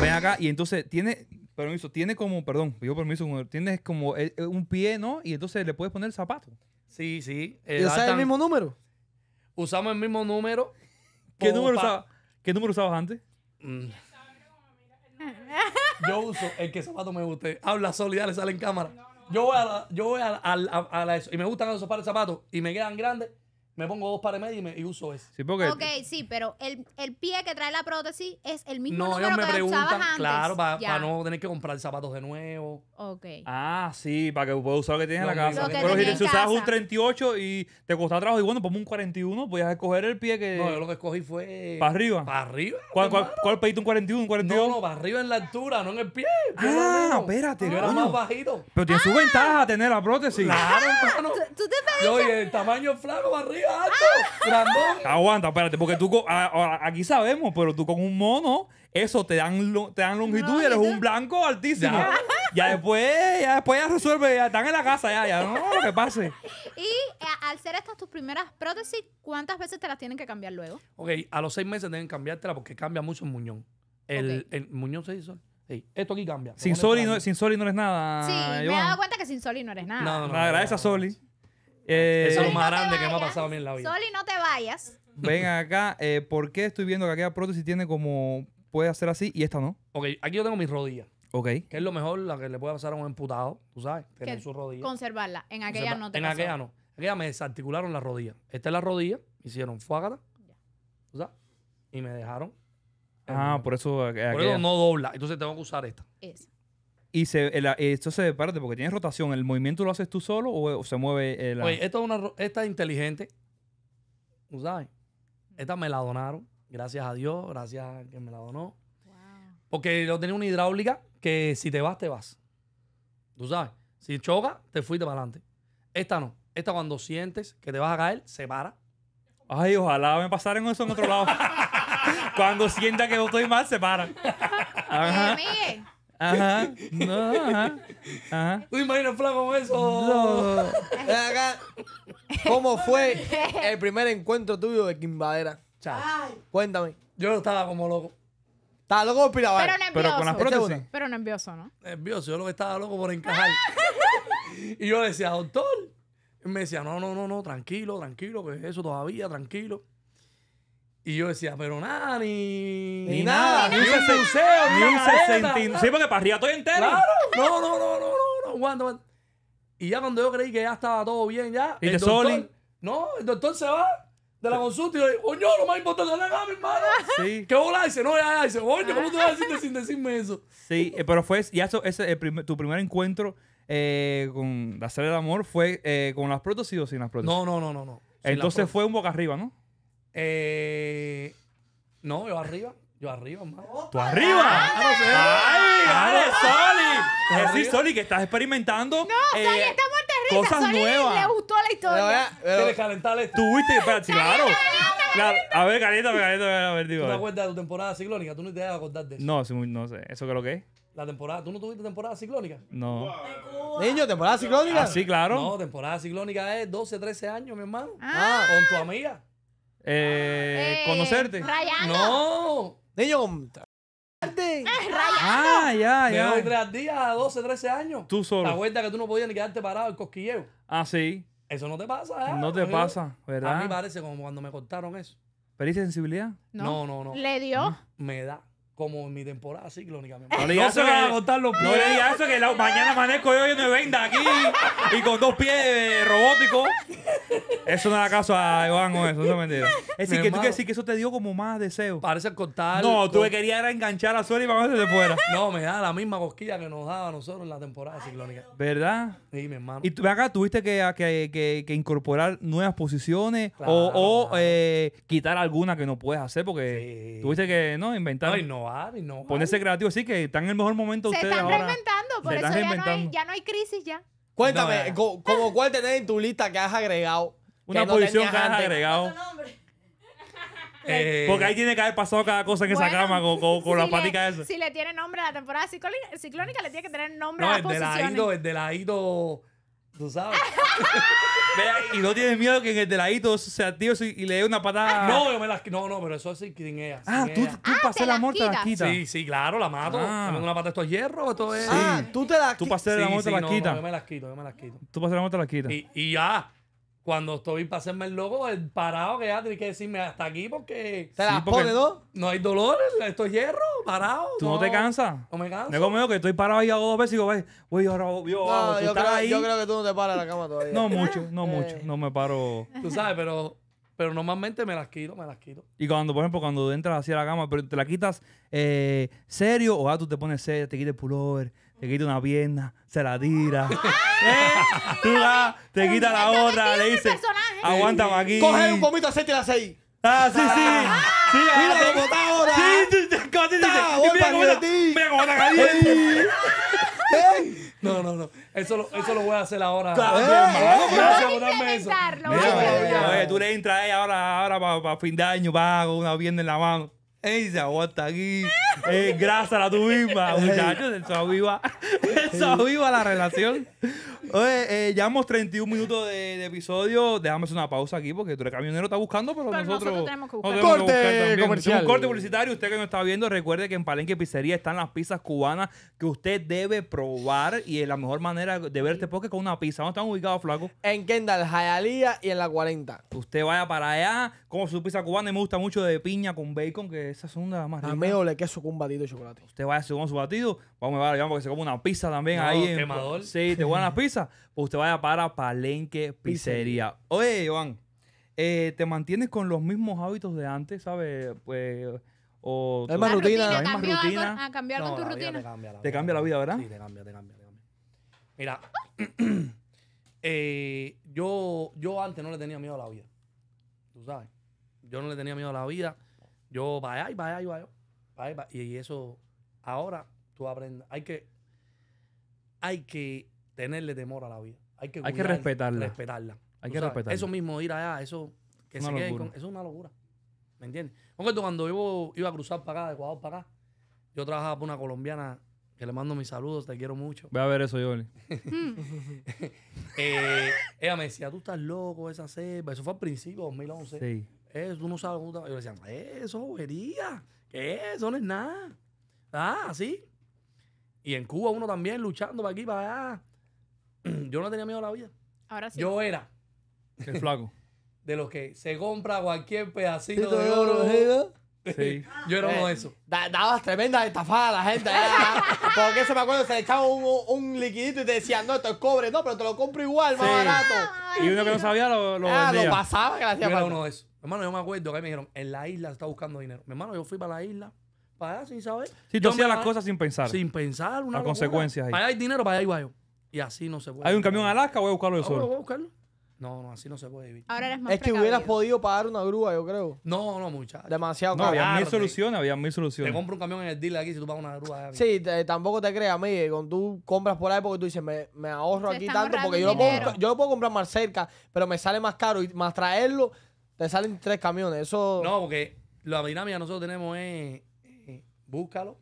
Ven acá y entonces tiene, permiso, tiene como, perdón, yo permiso, tienes como eh, un pie, ¿no? Y entonces le puedes poner el zapato. Sí, sí. ¿Y el mismo número? Usamos el mismo número. ¿Qué número usaba? ¿Qué número usabas antes? Mm. Yo uso el que zapato me guste. Habla solo y sale en cámara. Yo voy a yo voy a, eso. Y me gustan esos pares de zapatos y me quedan grandes me pongo dos pares medio y, y uso ese. Sí, porque Ok, sí, pero el, el pie que trae la prótesis es el mismo no, ellos me que preguntan, antes. claro, para no tener que comprar zapatos de nuevo. Ok. Ah, sí, para que puedas usar lo que tienes en la casa. Pero si, usas usabas un 38 y te costaba trabajo, y bueno, ponme un 41, podías escoger el pie que. No, yo lo que escogí fue. ¿Para arriba? ¿Para arriba? ¿Cuál, cuál, pediste un 41, un 42? No, no, para arriba en la altura, no en el pie. ah, espérate. Yo era más bajito. Pero tiene su ah. ventaja tener la prótesis. Claro, hermano. ¿Tú, tú te pediste? Yo, y el tamaño flaco para arriba. Aguanta, espérate, porque tú, ah, aquí sabemos, pero tú con un mono, eso te dan, te dan longitud y eres un blanco altísimo. Ya, después, ya después ya resuelve, ya están en la casa, ya, ya, no, lo que pase. Y eh, al ser estas tus primeras prótesis, ¿cuántas veces te las tienen que cambiar luego? Ok, a los seis meses deben cambiártela porque cambia mucho el muñón. El, muñón se hizo esto aquí cambia. Sin Soli, no, sin Soli no eres nada. sí, me he dado cuenta que sin Soli no eres nada. No, no, no. gracias a Soli. Eh, eso es lo más grande que me ha pasado a mí en la vida. Soli, no te vayas. Ven acá, eh, ¿por qué estoy viendo que aquella prótesis tiene como. puede hacer así y esta no? Ok, aquí yo tengo mis rodillas. Ok. Que es lo mejor, la que le puede pasar a un emputado, tú sabes, tener su rodilla. Conservarla. En aquella no te En aquella no. Aquella me desarticularon la rodilla. Esta es la rodilla, hicieron fuágata. ¿Tú sabes? Y me dejaron. Ah, por eso. Eh, por eso no dobla. Entonces tengo que usar esta. Esa. Y se, esto se parte porque tiene rotación. ¿El movimiento lo haces tú solo o, se mueve el.? Oye, esta es inteligente. ¿Tú sabes? Esta me la donaron. Gracias a Dios, gracias a quien me la donó. Porque yo tenía una hidráulica que si te vas, te vas. ¿Tú sabes? Si choca, te fuiste para adelante. Esta no. Esta cuando sientes que te vas a caer, se para. Ay, ojalá me pasaran eso en otro lado. cuando sienta que yo estoy mal, se para. Ajá. Ajá. No, ajá. Ajá. ¿Tú imaginas flaco eso? ¿Cómo fue el primer encuentro tuyo de Quimbadera? Chao. Cuéntame. Yo estaba como loco. Estaba loco de Pero Pero nervioso. Pero con las prótesis. Pero nervioso, ¿no? Nervioso. Yo lo que estaba loco por encajar. y yo decía, doctor. me decía, no, no, no, no, tranquilo, tranquilo, que eso todavía, tranquilo. Y yo decía, pero nada, ni, ni, nada, ni, un museo, ni un 60. Sí, porque para arriba estoy entero. Claro, no, no, no, no, no, no, Y ya cuando yo creí que ya estaba todo bien, ya. el doctor, No, el doctor se va de la consulta y yo digo, coño, lo más importante es la mi hermano. Sí. ¿Qué bola? Dice, no, ya, ya. Dice, coño, ¿cómo te vas a decirte sin decirme eso? Sí, eh, pero fue, ya eso, ese, tu primer encuentro eh, con hacer el amor fue eh, con las prótesis o sin las prótesis. No, no, no, no. no. Entonces fue un boca arriba, ¿no? Eh, no, yo arriba. Yo arriba, más. Oh, ¿Tú arriba? Ah, ¡Ay! Ah, dale, Soli! Es decir, Soli, que estás experimentando. No, eh, está muerta de risa. Cosas Soli nuevas. le gustó la historia. Tienes calentar esto. Tuviste claro. A ver, calienta, calienta, a ver, digo. ¿Tú te acuerdas de tu temporada ciclónica? ¿Tú no te vas a acordar de eso? No, no sé. ¿Eso creo que es? La temporada, ¿tú no tuviste temporada ciclónica? No. Niño, temporada ciclónica. Ah, sí, claro. No, temporada ciclónica es 12, 13 años, mi hermano. Ah. Con tu amiga. Eh, eh, conocerte. Rayando. No. Niño, eh, ah, ah, ya, ya. Me tres días 12, 13 años. Tú solo. La vuelta que tú no podías ni quedarte parado, el cosquilleo. Ah, sí. Eso no te pasa, ¿eh? No te pasa, ¿verdad? A mí parece como cuando me cortaron eso. ¿Pero sensibilidad? no, no. no. ¿Le dio? Ah. Me da como en mi temporada ciclónica. Mi no le digas eso, los pies. No le eso, que mañana amanezco yo me venda aquí y con dos pies robóticos. Eso no da caso a Iván con eso, no es mentira. Es decir, que tú quieres decir que eso te dio como más deseo. Parece contar. No, tú que querías era enganchar a suelo y vamos de fuera. No, me da la misma cosquilla que nos daba a nosotros en la temporada ciclónica. ¿Verdad? Sí, mi hermano. Y acá tuviste que, incorporar nuevas posiciones o, eh, quitar alguna que no puedes hacer porque tuviste que no inventar. No, innovar, Ponerse creativo, sí, que están en el mejor momento Se ustedes están por eso ya, no hay, crisis ya. Cuéntame, cómo como cuál tenés en tu lista que has agregado. Una posición que has agregado. Eh, eh. Porque ahí tiene que haber pasado cada cosa en esa cama con, con- con las Si le tiene nombre a la temporada ciclónica, le tiene que tener nombre a el de la Ido, el de la Ido Tú sabes. Vea, y no tienes miedo que en el de sea se active y, le dé una patada. No, yo me quito. No, no, pero eso es sin ella. Ah, tú, tú ah, pasé la amor, te la quitas. Sí, sí, claro, la mato. Ah. una pata esto es hierro, esto es. Ah, tú te la quitas. Tú pasé la muerte sí, no, yo me las quito, yo me las quito. Tú pasé la muerte te la quitas. y ya cuando estoy para hacerme el loco, el parado que ya tienes que decirme hasta aquí porque. ¿Te la pone dos? No hay dolores, esto es hierro, parado. ¿Tú no, te cansas? No me canso. No como que estoy parado ahí a dos veces y digo, güey, ahora oh, yo, no, yo, creo, yo creo que tú no te paras la cama todavía. no mucho, no eh. mucho. No me paro. Tú sabes, pero. Pero normalmente me las quito, me las quito. Y cuando, por ejemplo, cuando entras así a la cama, pero te la quitas eh, serio, o ah, tú te pones serio, te quites pullover, te quita una pierna, se la tira. Tú vas, te quita la otra, le dices, aguántame aquí. Coge un pomito de aceite y la seis. Ah, sí, sí. Ah. Sí, mira cómo está ahora. Sí, sí, sí. a cómo está caliente. No, no, no. Eso lo, eso lo voy a hacer ahora. Claro, Gracias por darme eso. tú le entras ahí ahora, ahora para fin de año, pago, una pierna en la mano. Ey, se aguanta aquí. Gracias eh, grasa la tú misma, muchachos. Eso viva eso la relación. Oye, eh, llevamos 31 minutos de, episodio. Déjame una pausa aquí porque tú eres camionero, está buscando, pero, nosotros, Corte comercial. Un corte publicitario. Usted que nos está viendo, recuerde que en Palenque Pizzería están las pizzas cubanas que usted debe probar. Y es la mejor manera de verte este porque con una pizza. ¿Dónde están ubicados, flaco? En Kendall, Jayalía y en la 40. Usted vaya para allá, como su pizza cubana. Y me gusta mucho de piña con bacon, que esa segunda más rica. A mí le queso con un batido de chocolate. Usted vaya a con su batido, vamos a llevar porque se come una pizza también ahí. quemador. sí, te a las pizzas. Pues usted vaya para Palenque Pizzería. Oye, Iván, eh, ¿te mantienes con los mismos hábitos de antes, sabes? Pues... O rutina. La misma cambiar con tu rutina. Te cambia, te cambia, la vida, ¿verdad? Sí, te cambia, te cambia. Mira, eh, yo, yo antes no le tenía miedo a la vida. Tú sabes. Yo no le tenía miedo a la vida. Yo, vaya, vaya, vaya, vaya. Y eso, ahora tú aprendes. Hay que, hay que tenerle temor a la vida. Hay que, hay que respetarla. respetarla. Hay que respetarla. Eso mismo, ir allá, eso, es una locura. ¿Me entiendes? Cuando, cuando yo iba a cruzar para acá, de Ecuador para acá, yo trabajaba para una colombiana que le mando mis saludos, te quiero mucho. Voy a ver eso, Yoli. eh, ella me decía, tú estás loco, esa cepa. Eso fue al principio, 2011. Sí. Eso, uno Yo decían, eso es Eso no es nada. Ah, sí. Y en Cuba uno también luchando para aquí, para allá. Yo no tenía miedo a la vida. Ahora sí. Yo era. El flaco. De los que se compra cualquier pedacito de oro. Sí. Yo era uno de eh, esos. dabas tremenda estafada a la gente. ¿eh? Porque se me acuerdo, se le echaba un, liquidito y te decían, no, esto es cobre, no, pero te lo compro igual, más barato. Y uno que no sabía lo, lo Ah, lo pasaba que le hacía era uno de esos hermano, yo me acuerdo que me dijeron, en la isla se está buscando dinero. Mi hermano, yo fui para la isla, para allá sin saber. Si tú hacías las cosas sin pensar. Sin pensar, una. Las consecuencias ahí. Para allá hay dinero, para allá iba yo. Y así no se puede. ¿Hay un camión en Alaska? Voy a buscarlo yo ah, solo. voy a buscarlo. No, no, así no se puede vivir. Ahora más Es que hubieras podido pagar una grúa, yo creo. No, no, muchachos. Demasiado No, había mil soluciones, había mil soluciones. Te compro un camión en el dealer aquí si tú pagas una grúa. Sí, tampoco te creas, mí. Cuando tú compras por ahí, porque tú dices, me, me ahorro aquí tanto, porque yo yo lo puedo comprar más cerca, pero me sale más caro y más traerlo te salen tres camiones, eso... No, porque la dinámica que nosotros tenemos es, eh, búscalo,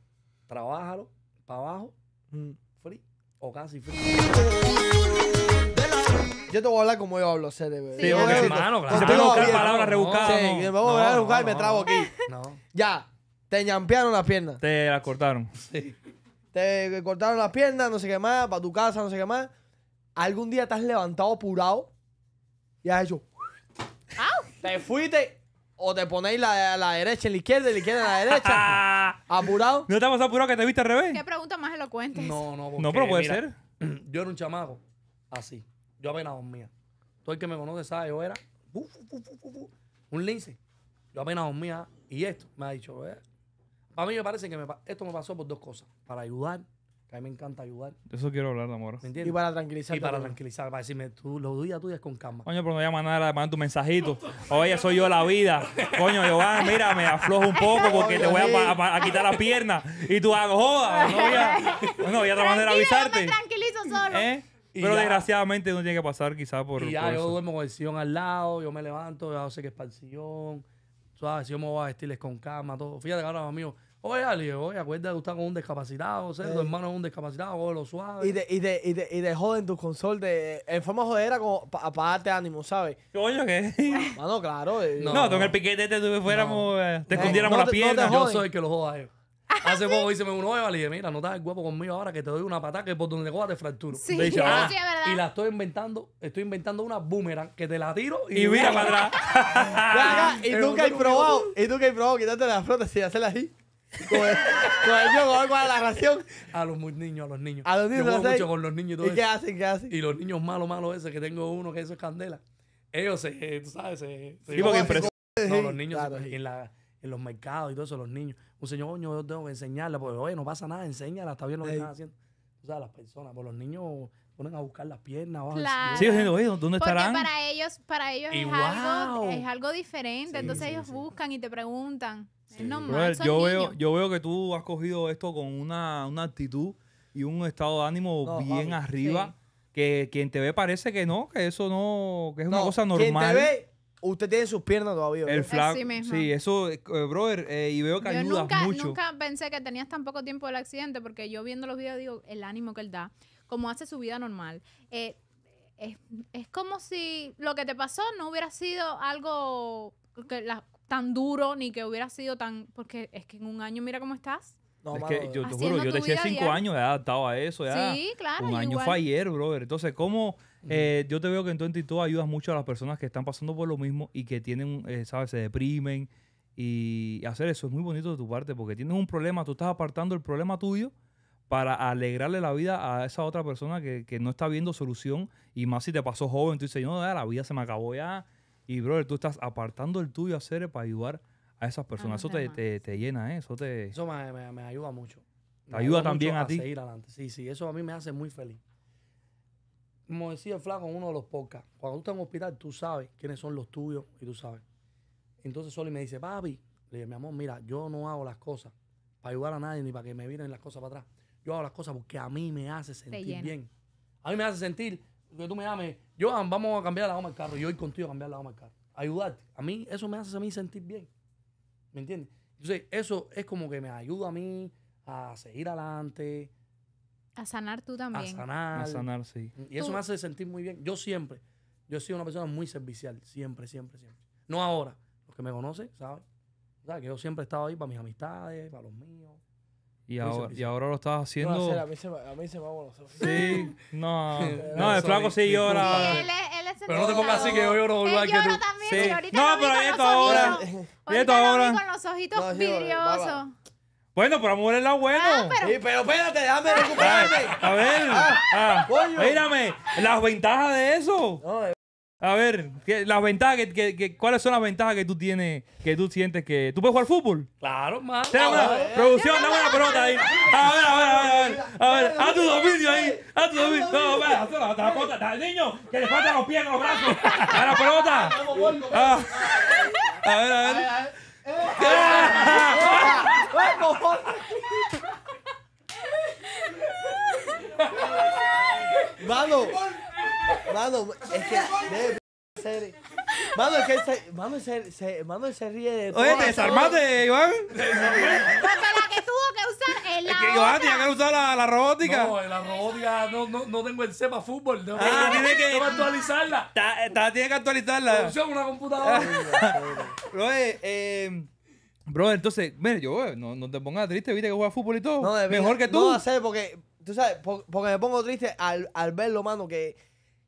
trabájalo, para abajo, mm. free o casi free. Yo te voy a hablar como yo hablo, CDB. Sí, hermano, claro. Se buscar palabras rebuscadas. Sí, me voy a buscar y me trabo aquí. No. Ya, te ñampearon las piernas. Te las cortaron. Sí. Te cortaron las piernas, no sé qué más, para tu casa, no sé qué más. Algún día te has levantado apurado y has hecho... ¡Au! Te fuiste o te ponéis la, la derecha en la izquierda y la izquierda en la derecha. apurado. ¿No estamos apurados que te viste al revés? ¿Qué pregunta más elocuente? No, no, porque, No, pero puede ser. Yo era un chamaco así. Yo apenas dormía. Todo el que me conoce sabe, yo era un lince. Yo apenas dormía y esto me ha dicho, a mí me parece que me, esto me pasó por dos cosas. Para ayudar a mí me encanta ayudar. eso quiero hablar, amor. ¿Me entiendes? Y para tranquilizar. Y para tranquilizar, para decirme, tú, lo días tuya es con calma. Coño, pero no voy a mandar tu mensajito. Oye, soy yo la vida. Coño, Giovanni, mira, me aflojo un poco porque te voy a, quitar la pierna. Y tú hago ah, joda. No voy a, no voy a tratar de avisarte. Me tranquilizo solo. ¿Eh? Pero desgraciadamente no tiene que pasar quizás por. ya yo duermo con el sillón al lado, yo me levanto, ya sé que es para el sillón. Yo me voy a vestirles con cama, todo. Fíjate cabrón, amigos Oye, Ali, oye, acuérdate, tú estás con un discapacitado, o sea, tu eh. hermano es un discapacitado, oye, lo suave. Y de, y de, y de, y de joden tu de, en forma jodera, como para pa darte ánimo, ¿sabes? Coño, ¿qué? Mano, claro. Eh. No, con el piquete tú fuéramos, te escondiéramos las Yo soy el que lo joda a ellos. Hace poco hice un oye, Ali, mira, no estás el guapo conmigo ahora que te doy una patada que por donde te coja te fracturo. Sí, ah". sí es verdad. Y la estoy inventando, estoy inventando una boomerang que te la tiro y, y mira para atrás. y tú que has probado, y tú que has probado, quitarte la frota y hacerla así con, ellos con la ración. A los muy niños, a los niños. A los niños. Yo juego mucho con los niños y todo qué hacen? hacen? Y los niños malos, malos ese que tengo uno que eso es candela. Ellos se, eh, tú sabes, se. se los niños en, los mercados y todo eso, los niños. Un señor, coño, yo tengo que enseñarla, porque oye, no pasa nada, enséñala, está bien lo que están haciendo. O sea, las personas, pues los niños ponen a buscar las piernas. Claro. Sí, ¿dónde Porque estarán? para ellos, para ellos es, algo, es algo diferente. Entonces ellos buscan y te preguntan yo, veo, yo veo que tú has cogido esto con una, actitud y un estado de ánimo oh, bien arriba. Que quien te ve parece que no, que eso no, que es una cosa normal. Quien te ve, usted tiene sus piernas todavía. El flaco. sí, eso, eh, brother, eh, y veo que yo ayudas nunca, mucho. nunca pensé que tenías tan poco tiempo del accidente, porque yo viendo los videos digo, el ánimo que él da, como hace su vida normal. Eh, es, como si lo que te pasó no hubiera sido algo que la, tan duro ni que hubiera sido tan. Porque es que en un año mira cómo estás. es que yo te juro, yo te cinco años, he adaptado a eso. Ya. Sí, claro. Un año fue ayer, brother. Entonces, ¿cómo? Eh, yo te veo que entonces tú ayudas mucho a las personas que están pasando por lo mismo y que tienen, eh, ¿sabes? Se deprimen. Y hacer eso es muy bonito de tu parte porque tienes un problema, tú estás apartando el problema tuyo para alegrarle la vida a esa otra persona que, que no está viendo solución. Y más si te pasó joven, tú dices, no, la vida se me acabó ya y, brother, tú estás apartando el tuyo a hacer para ayudar a esas personas. Ah, eso te, llena, ¿eh? Eso, te, eso me, ayuda mucho. Te ayuda, también a, ti. Seguir adelante. Sí, sí, eso a mí me hace muy feliz. Como decía el flaco en uno de los podcasts, cuando tú estás en un hospital, tú sabes quiénes son los tuyos y tú sabes. Entonces Soli me dice, papi, le dije, mi amor, mira, yo no hago las cosas para ayudar a nadie ni para que me vienen las cosas para atrás. Yo hago las cosas porque a mí me hace sentir bien. A mí me hace sentir que tú me ames yo vamos a cambiar la goma del carro. Yo voy contigo a cambiar la goma del carro. Ayudarte. A mí eso me hace a mí sentir bien. ¿Me entiendes? Entonces, eso es como que me ayuda a mí a seguir adelante. A sanar tú también. A sanar. A sanar, sí. Y eso me hace sentir muy bien. Yo siempre, yo he sido una persona muy servicial. Siempre, siempre, siempre. No ahora. Los que me conocen, ¿saben? O que yo siempre he estado ahí para mis amistades, para los míos. Y ahora, y ahora, lo estás haciendo. a, mí se, a mí se me va los Sí, no. no, el flaco sí llora. pero no te pongas así que yo lloro igual que tú. También, sí. no, pero esto ahora. Esto ahora. Con los ojitos vidriosos. Bueno, pero amor es la bueno. Ah, pero... espérate, déjame recuperarme. Ah, a ver. ah, ah mírame, las ventajas de eso. No, a ver, las ventajas que, que, ¿cuáles son las ventajas que tú tienes, que tú sientes que... ¿Tú puedes jugar fútbol? Claro, man. producción, dame una pelota ahí. A ver, a ver, a ver, a ver. Haz tu dominio ahí. Haz tu dominio. No, va, haz niño, que le faltan los pies los brazos. A la pelota. Ah. A ver, a ver. Vamos. Mano, es que. ser. Mano, es que se, mano, se, se, ríe de todo. Oye, desarmate, Iván. Pues, la que tuvo que usar es la. Es que Iván tiene que usar la, robótica. No, la robótica no, no, tengo el sepa fútbol. No, ah, tiene que. actualizarla. Ta, tiene que actualizarla. Funciona una computadora. Eh, em, bro, entonces, mire yo, eh, no, no te pongas triste, viste que juega fútbol y todo. Mejor que tú. No, sé, porque, tú sabes, porque me pongo triste al, al verlo, mano, que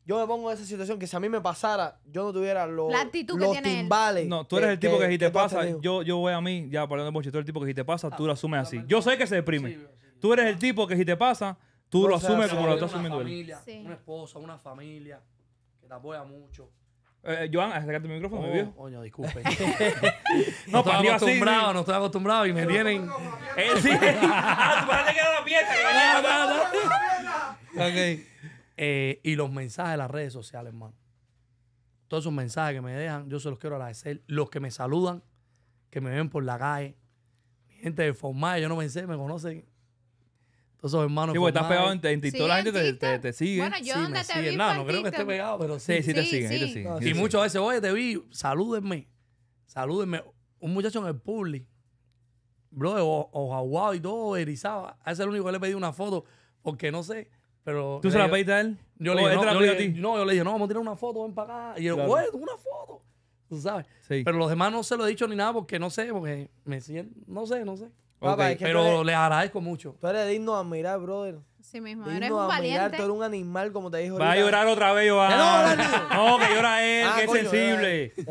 yo me pongo en esa situación que si a mí me pasara, yo no tuviera los, la actitud que tiene timbales. No, tú eres el tipo que, si te pasa, yo, yo voy a mí, ya hablando de Bochi, tú eres el tipo que si te pasa, tú lo ah, asumes así. Yo sé que se deprime. tú eres el tipo que si te pasa, tú lo asumes como lo estás asumiendo él. Una Una esposa, una familia, que te apoya mucho. Eh, eh Joan, acércate el micrófono, me oh, vio Coño, disculpe. no, no estoy acostumbrado, no estoy acostumbrado y me tienen. Eh, sí. ah, que la Ok. Eh, y los mensajes de las redes sociales, hermano. Todos esos mensajes que me dejan, yo se los quiero agradecer. Los que me saludan, que me ven por la calle. Mi gente de Formaya yo no pensé, me conocen. Todos esos hermanos. Sí, estás pegado en, en TikTok, la gente te, te, te, sigue. Bueno, yo te siguen. No, no creo que esté pegado, pero sí. Sí, te siguen, sí. y muchas veces, oye, te vi, salúdenme. Salúdenme. Un muchacho en el public, bro, o, o y todo, Erizaba. Ese es el único que le pedí una foto, porque no sé pero ¿Tú se la pediste a él? Yo le oh, dije, no, yo le, ti. no, yo le dije, no, vamos a tirar una foto, ven para acá. Y yo, güey, una foto. Tú sabes. Pero los demás no se lo he dicho ni nada porque no sé, porque me siento, no sé, no sé. Pero le les agradezco mucho. tú eres digno de admirar, brother. Sí mismo, eres Digno tú eres un animal, como te dijo Va a llorar otra vez, va. no, No, que llora él, ah, que es sensible. Sí,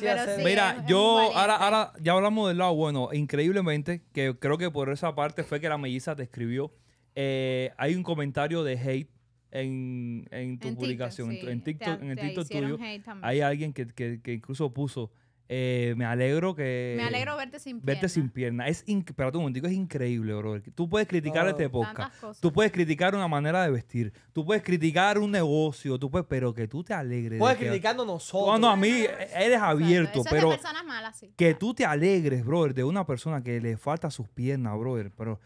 pero sí. Mira, yo ahora, ahora ya hablamos del lado bueno. Increíblemente, que creo que por esa parte fue que la melliza te escribió eh, hay un comentario de hate en, tu publicación, en TikTok, el TikTok tuyo. Hay alguien que, incluso puso, eh, me alegro que... Me alegro verte sin pierna. Es un es increíble, brother. Tú puedes criticar esta este podcast. Tú puedes criticar una manera de vestir. Tú puedes criticar un negocio. Tú puedes, pero que tú te alegres. Puedes criticando nosotros. no. a mí eh, eres abierto, pero... Que tú te alegres, brother, de una persona que le falta sus piernas, brother. Pero...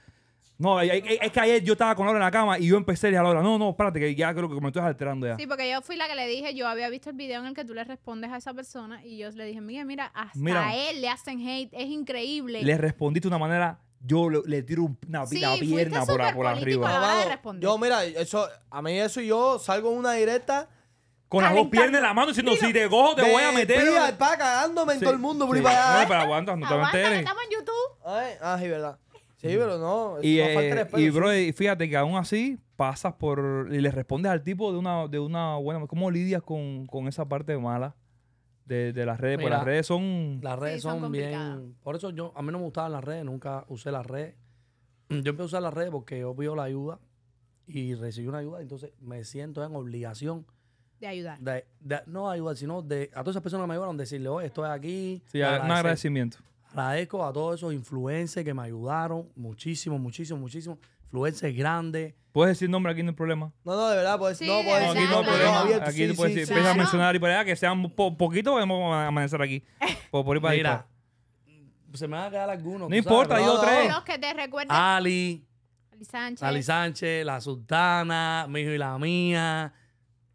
No, es, que ayer yo estaba con Laura en la cama y yo empecé a decir a Laura, no, no, espérate, que ya creo que me estoy alterando ya. Sí, porque yo fui la que le dije, yo había visto el video en el que tú le respondes a esa persona y yo le dije, mira, mira, hasta a él le hacen hate, es increíble. Le respondiste de una manera, yo le, tiro una pierna por, por arriba. yo, mira, eso, a mí eso y yo salgo en una directa con las dos piernas en la mano diciendo, si te cojo, te voy a meter. Pía, en todo el mundo, No, pero aguanta, no te metes. estamos en YouTube. Ay, ah, sí, verdad. Sí, pero no. Y, eh, y bro, fíjate que aún así pasas por. Y le respondes al tipo de una, de una buena. ¿Cómo lidias con, esa parte mala de, las redes? porque las redes son. Las redes son, bien. Por eso yo, a mí no me gustaban las redes, nunca usé las redes. Yo empecé a usar las redes porque yo pido la ayuda y recibí una ayuda, entonces me siento en obligación. De ayudar. no ayudar, sino de a todas esas personas que me ayudaron decirle, oye, estoy aquí. Sí, un agradecimiento. Agradezco a todos esos influencers que me ayudaron muchísimo, muchísimo, muchísimo. Influencers grandes. ¿Puedes decir nombre aquí? No hay problema. No, no, de verdad, puedes, no, no, aquí no hay problema. aquí puedes decir, a mencionar y para allá, que sean po poquitos, podemos amanecer aquí. Por, para Mira, se me van a quedar algunos. No importa, hay otros tres. que te Ali. Ali Sánchez. Ali Sánchez, la Sultana, mi hijo y la mía,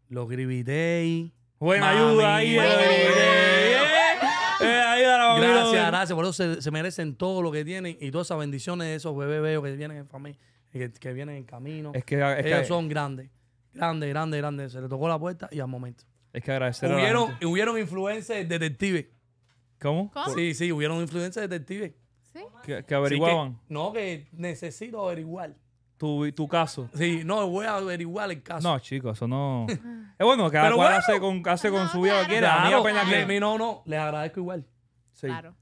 los Gribitei. Buena ayuda ahí, gracias, gracias. Por eso se, merecen todo lo que tienen y todas esas bendiciones de esos bebés que vienen en familia, que, vienen en camino. Es que, son grandes, grandes, grandes, grandes. Se le tocó la puerta y al momento. Es que agradecer hubieron, a la gente. Hubieron influencers detectives. ¿Cómo? Sí, sí, hubieron influencers detectives. ¿Sí? Que, averiguaban. no, que necesito averiguar. Tu, tu, caso. Sí, no, voy a averiguar el caso. No, chicos, eso no. es bueno, que Pero hace con, hace con su vida claro, quiera. Claro, no, no, les agradezco igual. Claro.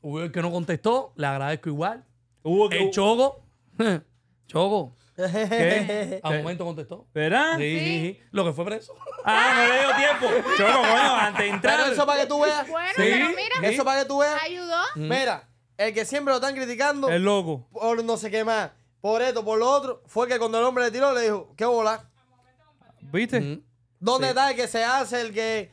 Hubo el que no contestó, le agradezco igual. Hubo que- El Chogo. Chogo. ¿Qué? A momento contestó. ¿Verdad? Sí, Lo que fue preso. Ah, no le dio tiempo. Choco, bueno antes de Pero eso para que tú veas. Bueno, mira, Eso para que tú veas. ayudó. Mm. Mira, el que siempre lo están criticando El loco. por no sé qué más, por esto, por lo otro, fue que cuando el hombre le tiró le dijo, ¿qué bola? ¿Viste? ¿Dónde está el que se hace, el que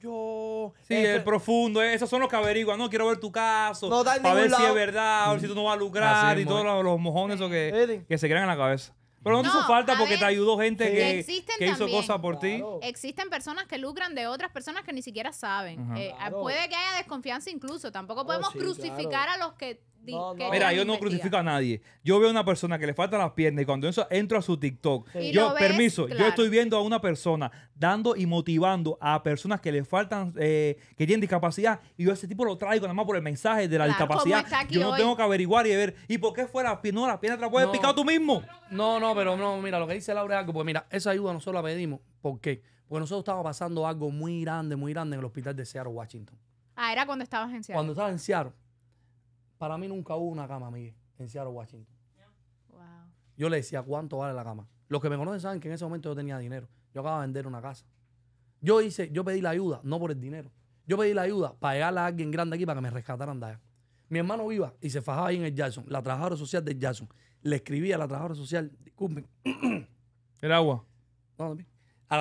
yo. Sí, este el profundo, eh, esos son los que averiguan. No, quiero ver tu caso. No ver si es verdad, si tú no vas a lucrar y todos eh. los, mojones que, que se crean en la cabeza. Pero no, te hizo falta porque te ayudó gente que, que, hizo cosas por ti. Existen personas que lucran de otras personas que ni siquiera saben. Eh, puede que haya desconfianza incluso. Tampoco oh, podemos crucificar a los que Mira, yo no crucifico a nadie. Yo veo a una persona que le faltan las piernas y cuando eso entro a su TikTok, yo, permiso, yo estoy viendo a una persona dando y motivando a personas que le faltan, eh, que tienen discapacidad y yo a ese tipo lo traigo nada más por el mensaje de la discapacidad. Yo no tengo que averiguar y ver, ¿y por qué fuera las piernas No, la pierna te la puedes picar tú mismo. No, no, pero no, mira, lo que dice Laura es algo, pues mira, esa ayuda nosotros la pedimos. ¿Por qué? Porque nosotros estábamos pasando algo muy grande, muy grande en el hospital de Seattle, Washington. Ah, era cuando estabas en Seattle. Cuando estabas en Seattle para mí nunca hubo una cama, Miguel, en Seattle, Washington. Yo le decía, ¿cuánto vale la cama? Los que me conocen saben que en ese momento yo tenía dinero. Yo acababa de vender una casa. Yo hice, yo pedí la ayuda, no por el dinero. Yo pedí la ayuda para llegar a alguien grande aquí para que me rescataran de allá. Mi hermano viva y se fajaba ahí en el Jackson, la trabajadora social de Jackson. Le escribía a la trabajadora social, disculpen. ¿El agua? a la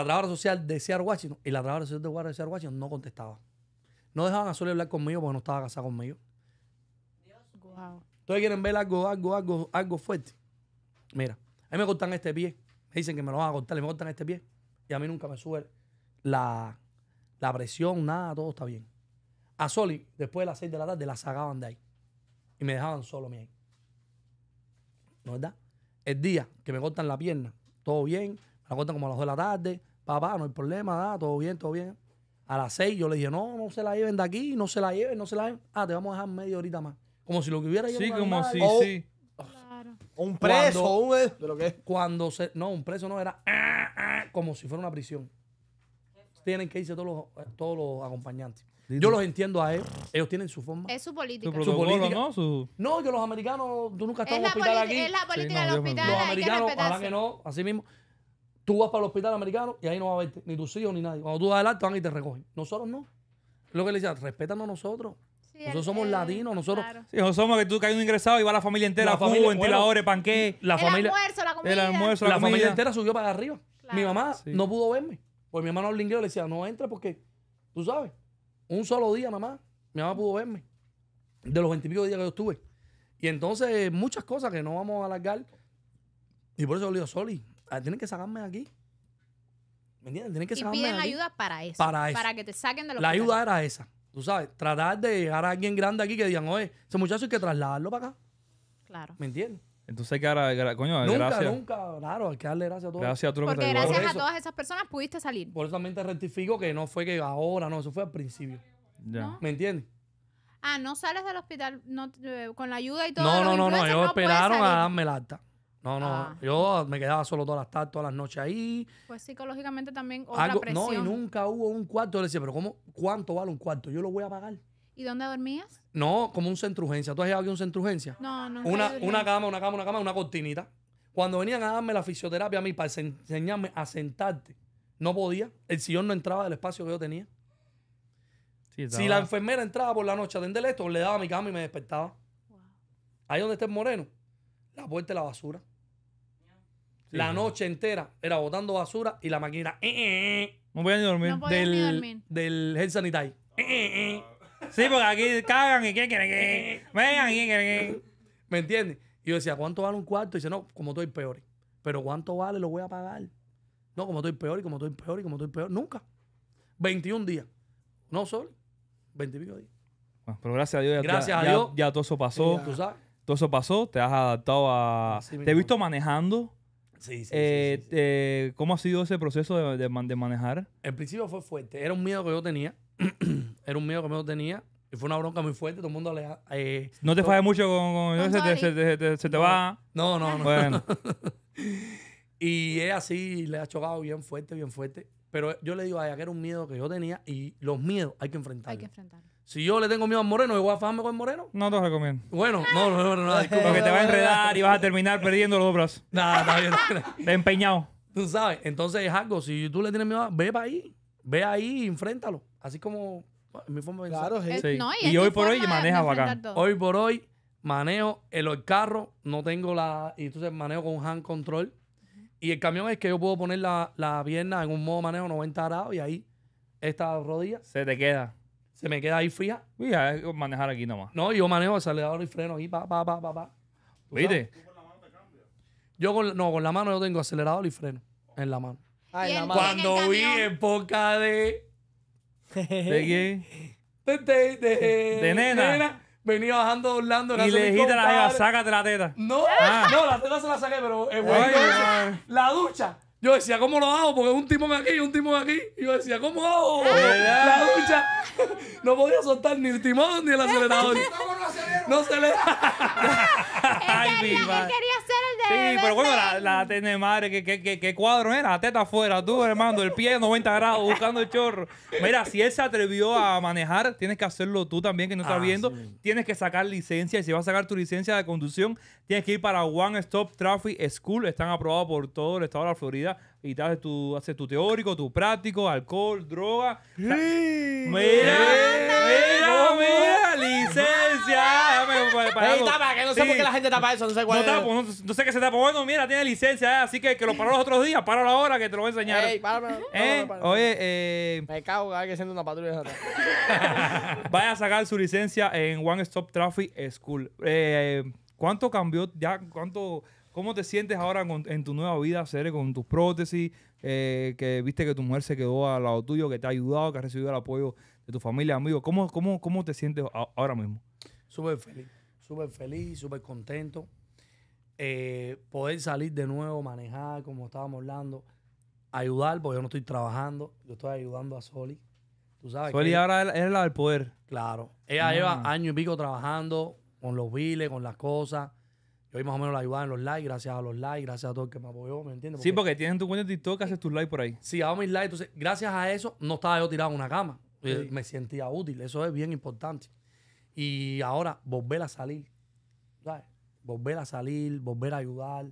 trabajadora social de Seattle, Washington. Y la trabajadora social de Seattle, Washington no contestaba. No dejaban a Sole hablar conmigo porque no estaba casado conmigo ustedes quieren ver algo, algo, algo, algo fuerte. Mira, a mí me cortan este pie. Me dicen que me lo van a cortar me cortan este pie. Y a mí nunca me sube la, presión, nada, todo está bien. A Soli, después de las 6 de la tarde, la sacaban de ahí. Y me dejaban solo, ahí. ¿No es verdad? El día que me cortan la pierna, todo bien. Me la cortan como a las 2 de la tarde. Papá, no hay problema, nada, todo bien, todo bien. A las 6 yo le dije, no, no se la lleven de aquí, no se la lleven, no se la lleven. Ah, te vamos a dejar media horita más como si lo que hubiera Sí, como si, sí. Un preso, cuando, un, de es. Cuando se, no, un preso no era ah, ah, como si fuera una prisión. Tienen que irse todos los, eh, todos los acompañantes. Yo los entiendo a ellos. Ellos tienen su forma. Es su política. Su, su política. ¿no? Su... no, que los americanos, tú nunca estás en un hospital aquí. Es la política del hospital. Los americanos, ojalá que no, así mismo. Tú vas para el hospital americano y ahí no va a ver ni tus hijos ni nadie. Cuando tú vas adelante, van y te recogen. Nosotros no. Lo que le decía respétanos a nosotros nosotros somos latinos, nosotros. Sí, nosotros somos que tú caes un ingresado y va la familia entera, la ventiladores, panque La el familia, almuerzo, la comida. El almuerzo, la, familia entera subió para arriba. Mi mamá no pudo verme. Pues mi hermano habla inglés le decía, no entra porque, tú sabes, un solo día mamá mi mamá pudo verme. De los veintipico días que yo estuve. Y entonces, muchas cosas que no vamos a alargar. Y por eso le digo, Soli, ah, tienen que sacarme de aquí. ¿Me entiendes? Tienen que sacarme piden de aquí. ayuda para eso. Para eso. Para que te saquen de los La ayuda era esa. Tú sabes, tratar de dejar a alguien grande aquí que digan, oye, ese muchacho hay que trasladarlo para acá. Claro. ¿Me entiendes? Entonces, que coño, gracias. Nunca, claro, hay que darle gracias a todos. Gracias a todos Porque gracias a todas esas personas pudiste salir. Por eso también te rectifico que no fue que ahora, no, eso fue al principio. Ya. ¿Me entiendes? Ah, no sales del hospital no, eh, con la ayuda y todo. No, no, no, no, ellos esperaron a darme la alta. No, no, ah. yo me quedaba solo todas las tardes, todas las noches ahí. Pues psicológicamente también No, y nunca hubo un cuarto. Yo decía, pero cómo, ¿cuánto vale un cuarto? Yo lo voy a pagar. ¿Y dónde dormías? No, como un centro urgencia. ¿Tú has llegado aquí un centro urgencia? No, no. Una, una cama, una cama, una cama, una cortinita. Cuando venían a darme la fisioterapia a mí para enseñarme a sentarte, no podía. El sillón no entraba del espacio que yo tenía. si la enfermera entraba por la noche a atender esto, le daba mi cama y me despertaba. Ahí donde está el moreno, la puerta de la basura la noche entera era botando basura y la máquina. Eh, eh, eh no podía ni dormir. del, ni Del Health eh, ah. sí, porque aquí cagan y qué quieren que. Vengan y qué quieren ¿Me entiendes? Y yo decía, ¿cuánto vale un cuarto? Y dice, no, como estoy peor. Pero ¿cuánto vale? Lo voy a pagar. No, como estoy peor y como estoy peor y como estoy peor. Nunca. 21 días. No solo. 20 y pico días. Bueno, pero gracias a Dios. Gracias ya, a Dios. Ya, todo eso pasó. Tú sabes. Todo eso pasó. Te has adaptado a. te he visto manejando Sí, eh, eh, ¿Cómo ha sido ese proceso de, de, manejar? en principio fue fuerte. Era un miedo que yo tenía. Era un miedo que yo tenía. Y fue una bronca muy fuerte. Todo el mundo le. Eh, no te falles mucho con. se, te, va. No, no, no. Bueno. y es así, le ha chocado bien fuerte, bien fuerte. Pero yo le digo a ella que era un miedo que yo tenía y los miedos hay que enfrentarlos. Hay que enfrentarlos. Si yo le tengo miedo a Moreno, y voy a con Moreno? No te recomiendo. Bueno, no, no, no, no disculpa. Porque te va a enredar y vas a terminar perdiendo los brazos. Nada, está bien. empeñado. Tú sabes. Entonces es algo. Si tú le tienes miedo, ve para ahí. Ve ahí enfréntalo. Así como mi forma de pensar. Claro, sí. Eh, y, hoy por hoy maneja bacán. Hoy por hoy manejo el, carro, no tengo la... Y entonces manejo con hand control. Y el camión es que yo puedo poner la, la pierna en un modo manejo 90 grados y ahí esta rodilla... Se te queda. Se me queda ahí fría. Mira, a eh, manejar aquí nomás. No, yo manejo acelerador y freno ahí, pa, pa, pa, pa, pa. ¿Viste? con la mano Yo no, con la mano yo tengo acelerador y freno en la mano. Ah, en la mano. Cuando vi en poca de... ¿De quién? De, de, de, nena. Venía bajando Orlando. Y le dijiste a la jeva, sácate la teta. No, ah. no, la teta se la saqué, pero... la ducha. Yo decía, ¿cómo lo hago? Porque un timón aquí, y un timón aquí. Y yo decía, ¿cómo hago? Ah. La ducha. No podía soltar ni el timón ni el acelerador. No se le. da él quería hacer Sí, pero bueno, la, la madre, ¿qué, qué, cuadro era? La teta afuera, tú, hermano, el pie a 90 grados buscando el chorro. Mira, si él se atrevió a manejar, tienes que hacerlo tú también, que no estás ah, viendo. Tienes que sacar licencia y si vas a sacar tu licencia de conducción, tienes que ir para One Stop Traffic School. Están aprobados por todo el estado de la Florida y te haces tu, haces tu teórico, tu práctico, alcohol, droga. Mira, mira, mira, licencia. tapa, que no sé por qué la gente tapa eso, no sé cuál no Tapo, no, sé qué se tapa. Bueno, mira, tiene licencia, ¿eh? así que que lo paró los otros días, paro ahora que te lo voy a enseñar. Ey, ¿Eh? Oye, eh, me cago que vez que siento una patrulla. Vaya a sacar su licencia en One Stop Traffic School. Eh, ¿Cuánto cambió ya? ¿Cuánto? ¿Cómo te sientes ahora en tu nueva vida, Cere, con tus prótesis? Eh, que viste que tu mujer se quedó al lado tuyo, que te ha ayudado, que ha recibido el apoyo de tu familia, amigos. ¿Cómo, cómo, cómo te sientes ahora mismo? Súper feliz, súper feliz, súper contento. Eh, poder salir de nuevo, manejar, como estábamos hablando, ayudar, porque yo no estoy trabajando, yo estoy ayudando a Soli. Soli ahora es la del poder. Claro. Ella lleva ah. año y pico trabajando con los biles, con las cosas yo más o menos la ayudaba en los likes, gracias a los likes, gracias a todo el que me apoyó, ¿me entiendes? sí, porque tienes tu cuenta de TikTok, haces tus likes por ahí. Sí, hago mis likes. Entonces, gracias a eso, no estaba yo tirado en una cama. Eh, me sentía útil. Eso es bien importante. Y ahora, volver a salir. ¿Sabes? Volver a salir, volver a ayudar,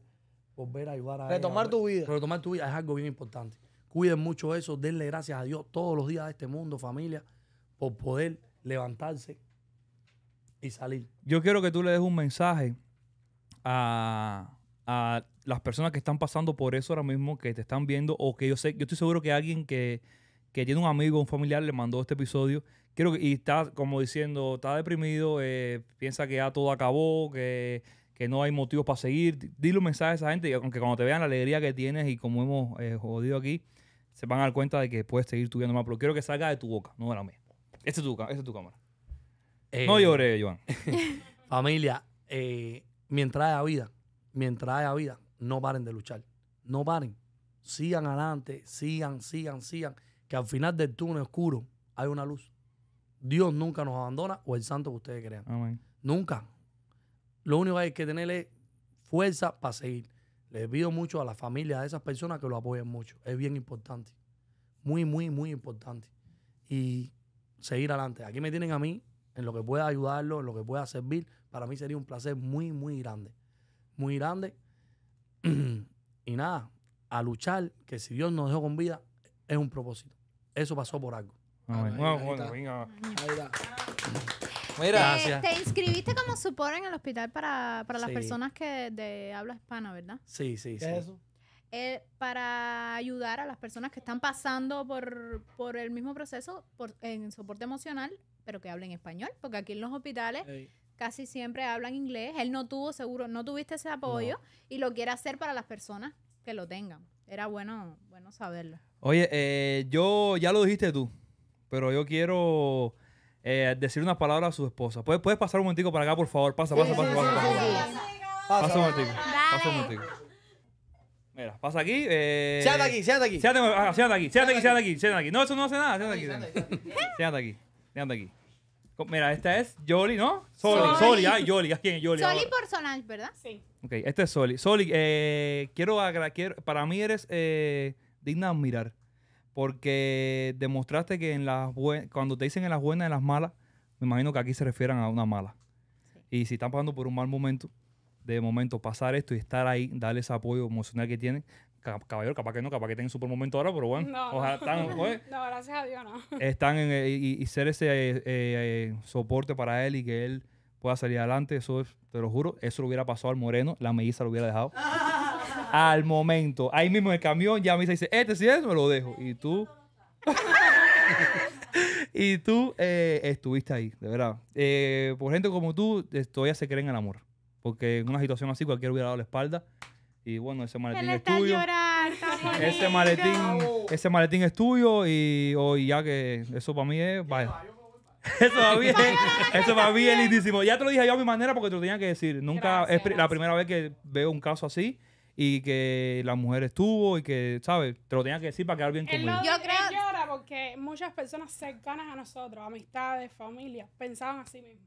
volver a ayudar a... Retomar tu vida. Retomar tu vida es algo bien importante. Cuiden mucho eso, denle gracias a Dios todos los días de este mundo, familia, por poder levantarse y salir. Yo quiero que tú le des un mensaje a, las personas que están pasando por eso ahora mismo, que te están viendo, o que yo sé, yo estoy seguro que alguien que, tiene un amigo, un familiar, le mandó este episodio, y está como diciendo, está deprimido, eh, piensa que ya todo acabó, que, que no hay motivos para seguir, dile un mensaje a esa gente, aunque cuando te vean la alegría que tienes y como hemos eh, jodido aquí, se van a dar cuenta de que puedes seguir tu más, pero quiero que salga de tu boca, no de la mía. Esta es tu, cámara. Eh, no llore Joan. familia, eh, mientras haya vida, mientras haya vida, no paren de luchar. No paren. Sigan adelante, sigan, sigan, sigan. Que al final del túnel oscuro hay una luz. Dios nunca nos abandona o el santo que ustedes crean. Amén. Nunca. Lo único que hay que tener fuerza para seguir. Les pido mucho a la familia, de esas personas que lo apoyen mucho. Es bien importante. Muy, muy, muy importante. Y seguir adelante. Aquí me tienen a mí, en lo que pueda ayudarlo, en lo que pueda servir, para mí sería un placer muy, muy grande. Muy grande. y nada, a luchar, que si Dios nos dejó con vida, es un propósito. Eso pasó por algo. te inscribiste como supone en el hospital para, las personas que hablan habla hispana, ¿verdad? Sí, sí, sí. eso? Eh, para ayudar a las personas que están pasando por, el mismo proceso en soporte emocional, pero que hablen español, porque aquí en los hospitales casi siempre hablan inglés. Él no tuvo seguro, no tuviste ese apoyo y lo quiere hacer para las personas que lo tengan. Era bueno, bueno saberlo. Oye, eh, yo ya lo dijiste tú, pero yo quiero eh, decir unas palabras a su esposa. ¿Puedes, puedes pasar un momentico para acá, por favor? Pasa, pasa, pasa, pasa, un momentico. Pasa un momentico. Mira, pasa aquí. Eh... Siéntate aquí, siéntate aquí. Siéntate, ah, aquí, siéntate aquí, siéntate aquí, aquí. No, eso no hace nada. Siéntate aquí. Siéntate aquí. Siéntate aquí. Mira, esta es Yoli, ¿no? Soli. Soli, ay, Yoli. ¿A quién es Yoli? Soli por Solange, ¿verdad? Sí. Ok, este es Soli. Soli, eh, quiero, agradecer... para mí eres eh, digna de admirar. Porque demostraste que en cuando te dicen en las buenas y en las malas, me imagino que aquí se refieren a una mala. Y si están pasando por un mal momento, de momento pasar esto y estar ahí, darle ese apoyo emocional que tienen, caballero, capaz que no, capaz que un super momento ahora, pero bueno, no, ojalá están, pues. no, gracias a Dios, no. Están en, eh, y, ser ese eh, eh, soporte para él y que él pueda salir adelante, eso te lo juro, eso lo hubiera pasado al Moreno, la melliza lo hubiera dejado. al momento, ahí mismo en el camión, ya me dice, este sí es, me lo dejo. Y tú... y tú estuviste ahí, de verdad. por gente como tú, todavía se creen en el amor. Porque en una situación así cualquiera hubiera dado la espalda. Y bueno, ese maletín es tuyo. ese maletín, ese maletín es tuyo y hoy ya que eso para mí es, Eso va bien, eso va bien lindísimo. Ya te lo dije yo a mi manera porque te lo tenía que decir. Nunca es la primera vez que veo un caso así y que la mujer estuvo y que, ¿sabes? Te lo tenía que decir para quedar bien conmigo. Yo creo que llora porque muchas personas cercanas a nosotros, amistades, familia, pensaban así mismo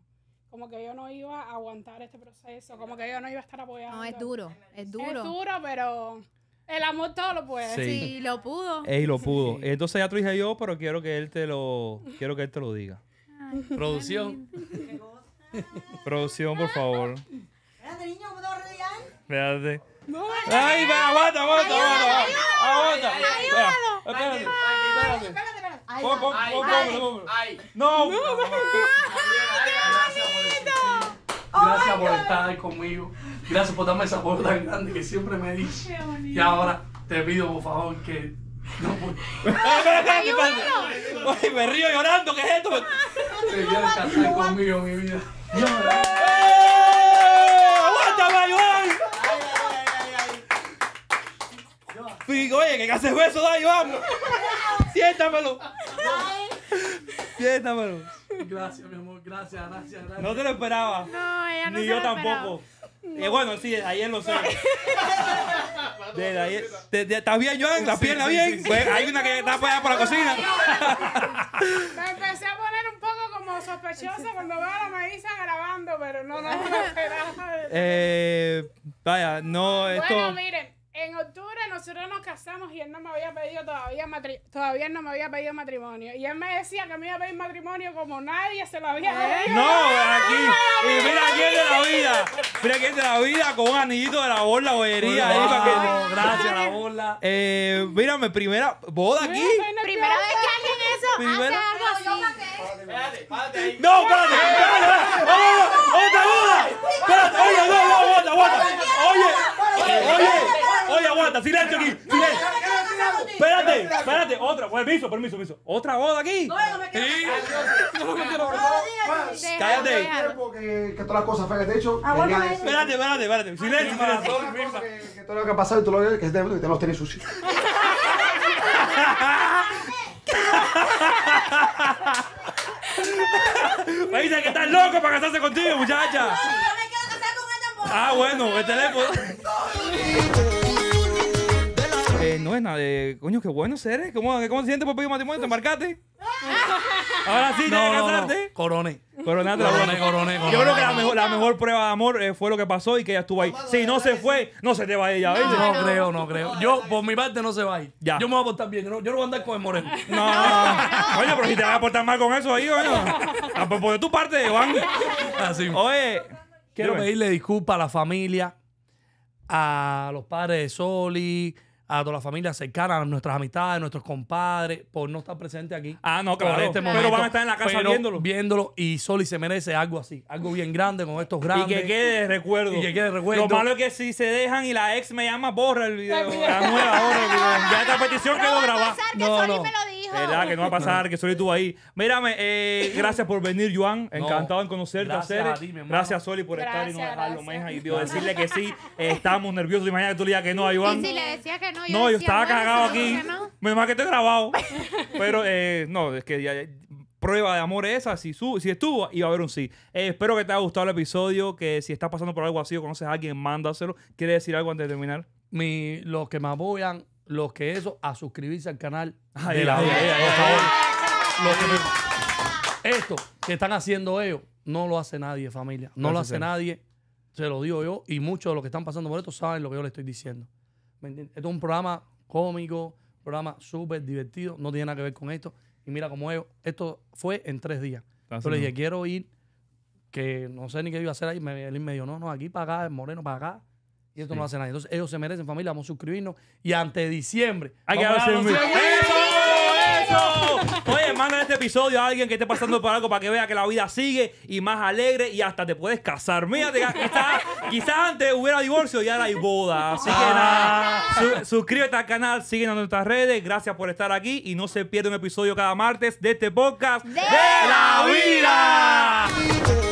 como que yo no iba a aguantar este proceso, como que yo no iba a estar apoyando. No, es duro, es duro. Es duro, pero el amor todo lo puede. Sí, lo pudo. Ey, lo pudo. Entonces ya te dije yo, pero quiero que él te lo, quiero que él te lo diga. Producción. Producción, por favor. Espérate, niño, ¿puedo arreglar? Espérate. No, Ay, va, aguanta, aguanta, aguanta. Aguanta. Espérate, espérate. no, no gracias por estar ahí conmigo. Gracias por darme esa apoyo tan grande que siempre me dices Y ahora te pido por favor que. No, por... Ay, me río llorando, ¿qué es esto? Te quieres casar conmigo, mi vida. ¡Eh! ay oye, ¡Que haces eso? Dai, vamos. Siéntamelo. Siéntamelo. Gracias, mi amor, gracias, gracias, gracias. No te lo esperaba. No, ella no Ni yo tampoco. Y eh, bueno, sí, ayer lo sé. ¿Estás bien, Joan? ¿La pierna bien? Pues, hay una que está para allá por la cocina. Me empecé a poner un poco como sospechosa cuando veo a la maíza grabando, pero no, no, no, lo esperaba. Eh, no, no, no, en octubre nosotros nos casamos y él no me había pedido todavía todavía no me había pedido matrimonio. Y él me decía que me iba a pedir matrimonio como nadie se lo había ¿Eh? pedido. No, aquí. Y mira aquí de la vida. Mira aquí de la vida con un anillito de la bola, bollería ahí eh, para que. Gracias, la bola. Eh, mírame, primera boda aquí. Primera vez que alguien eso hace algo así. Espérate, espérate No, espérate, espérate. otra boda! Espérate, oye, no, no, aguanta, aguanta. Oye, oye. Oye, aguanta, silencio aquí. Silencio. Espérate, espérate, otra. Permiso, permiso, permiso. Otra boda aquí. Cállate. Que todas las cosas feas que hecho. Ah, espérate, espérate, espérate. Silencio, silencio. Que todo lo que ha pasado y tú lo ves, que es de que te los sushi. Me dice que estás loco para casarse contigo, muchacha. No, yo me quiero casar con él tampoco. Ah, bueno, el teléfono. No nada de. Eh, coño, qué bueno seres eh. ¿Cómo, cómo se siente por pedir matrimonio? ¿Te marcaste? Ahora sí, tienes que casarte. Corone. Coronate corone, corone, corone. Yo creo que la mejor, la mejor prueba de amor eh, fue lo que pasó y que ella estuvo ahí. Si no se fue, no se te va ella, ¿ves? No, creo, no creo. Yo, por mi parte, no se va a ir. Yo me voy a portar bien. Yo no, voy a andar con el moreno. No, no, Coño, pero si te vas a portar mal con eso ahí, bueno. Por tu parte, Juan. Así. Oye. Quiero pedirle disculpas a la familia, a los padres de Soli, a toda la familia cercana, a nuestras amistades, a nuestros compadres, por no estar presente aquí. Ah, no, claro. Este momento, pero van a estar en la casa viéndolo. Viéndolo y Soli se merece algo así, algo bien grande con estos grandes. Y que quede recuerdo. Y que quede recuerdo. Lo malo es que si se dejan y la ex me llama, borra el video. La nueva, borra el video. Ya esta petición quedó grabada. No, Me lo ¿Verdad? Que no va a pasar, que solo tú ahí. Mírame, eh, gracias por venir, Joan. Encantado en conocerte, a, Gracias, Soli, por estar y no dejarlo, meja. Y decirle que sí. Eh, estamos nerviosos. Imagínate que tú le digas que no a Joan. no, yo estaba cagado aquí. No. Menos mal que estoy grabado. Pero, eh, no, es que prueba de amor esa, si, su, si estuvo, iba a haber un sí. espero que te haya gustado el episodio, que si estás pasando por algo así o conoces a alguien, mándaselo. ¿Quieres decir algo antes de terminar? Mi, los que me apoyan los que eso, a suscribirse al canal de la esto que están haciendo ellos, no lo hace nadie, familia. No lo hace nadie. Se lo digo yo. Y muchos de los que están pasando por esto saben lo que yo les estoy diciendo. esto es un programa cómico, programa súper divertido. No tiene nada que ver con esto. Y mira cómo ellos. Esto fue en tres días. yo le dije, quiero ir, que no sé ni qué iba a hacer ahí. Me, él me dijo, no, no, aquí para acá, moreno para acá. Entonces, ellos se merecen, familia. Vamos a suscribirnos. Y ante diciembre. Hay que un ¡Eso! ¡Eso! Oye, manda este episodio a alguien que esté pasando por algo para que vea que la vida sigue y más alegre y hasta te puedes casar. Mira, quizás, antes hubiera divorcio y ahora hay boda. Así que nada, suscríbete al canal, síguenos en nuestras redes. Gracias por estar aquí y no se pierde un episodio cada martes de este podcast de, la vida.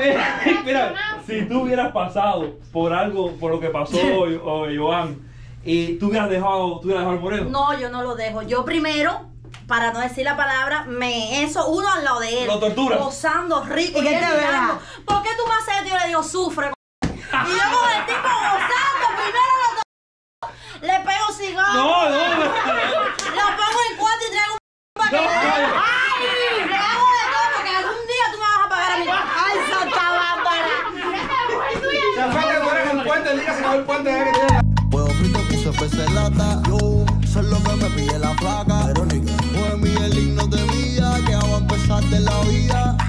Eh, si tú hubieras pasado por algo, por lo que pasó hoy, Joan, y tú hubieras dejado, tú hubieras dejado el moreno. No, yo no lo dejo. Yo primero para no decir la palabra, me eso uno al lado de él. Lo tortura. Gozando rico. ¿Y qué te ve ¿Por qué tú me haces esto? Yo le digo, sufre. y yo con el tipo gozando, primero lo torturo, le pego cigarro. No, no, no. lo pongo en cuarto y traigo un para que le... ¡Ay! Le hago de todo porque algún día tú me vas a pagar a mí. puente, el que se acabó el puente. Huevo eh, frito, puse Yo, solo lo que me pide la flaca. Verónica. Fue mi el himno de vida, que hago empezar de la vida.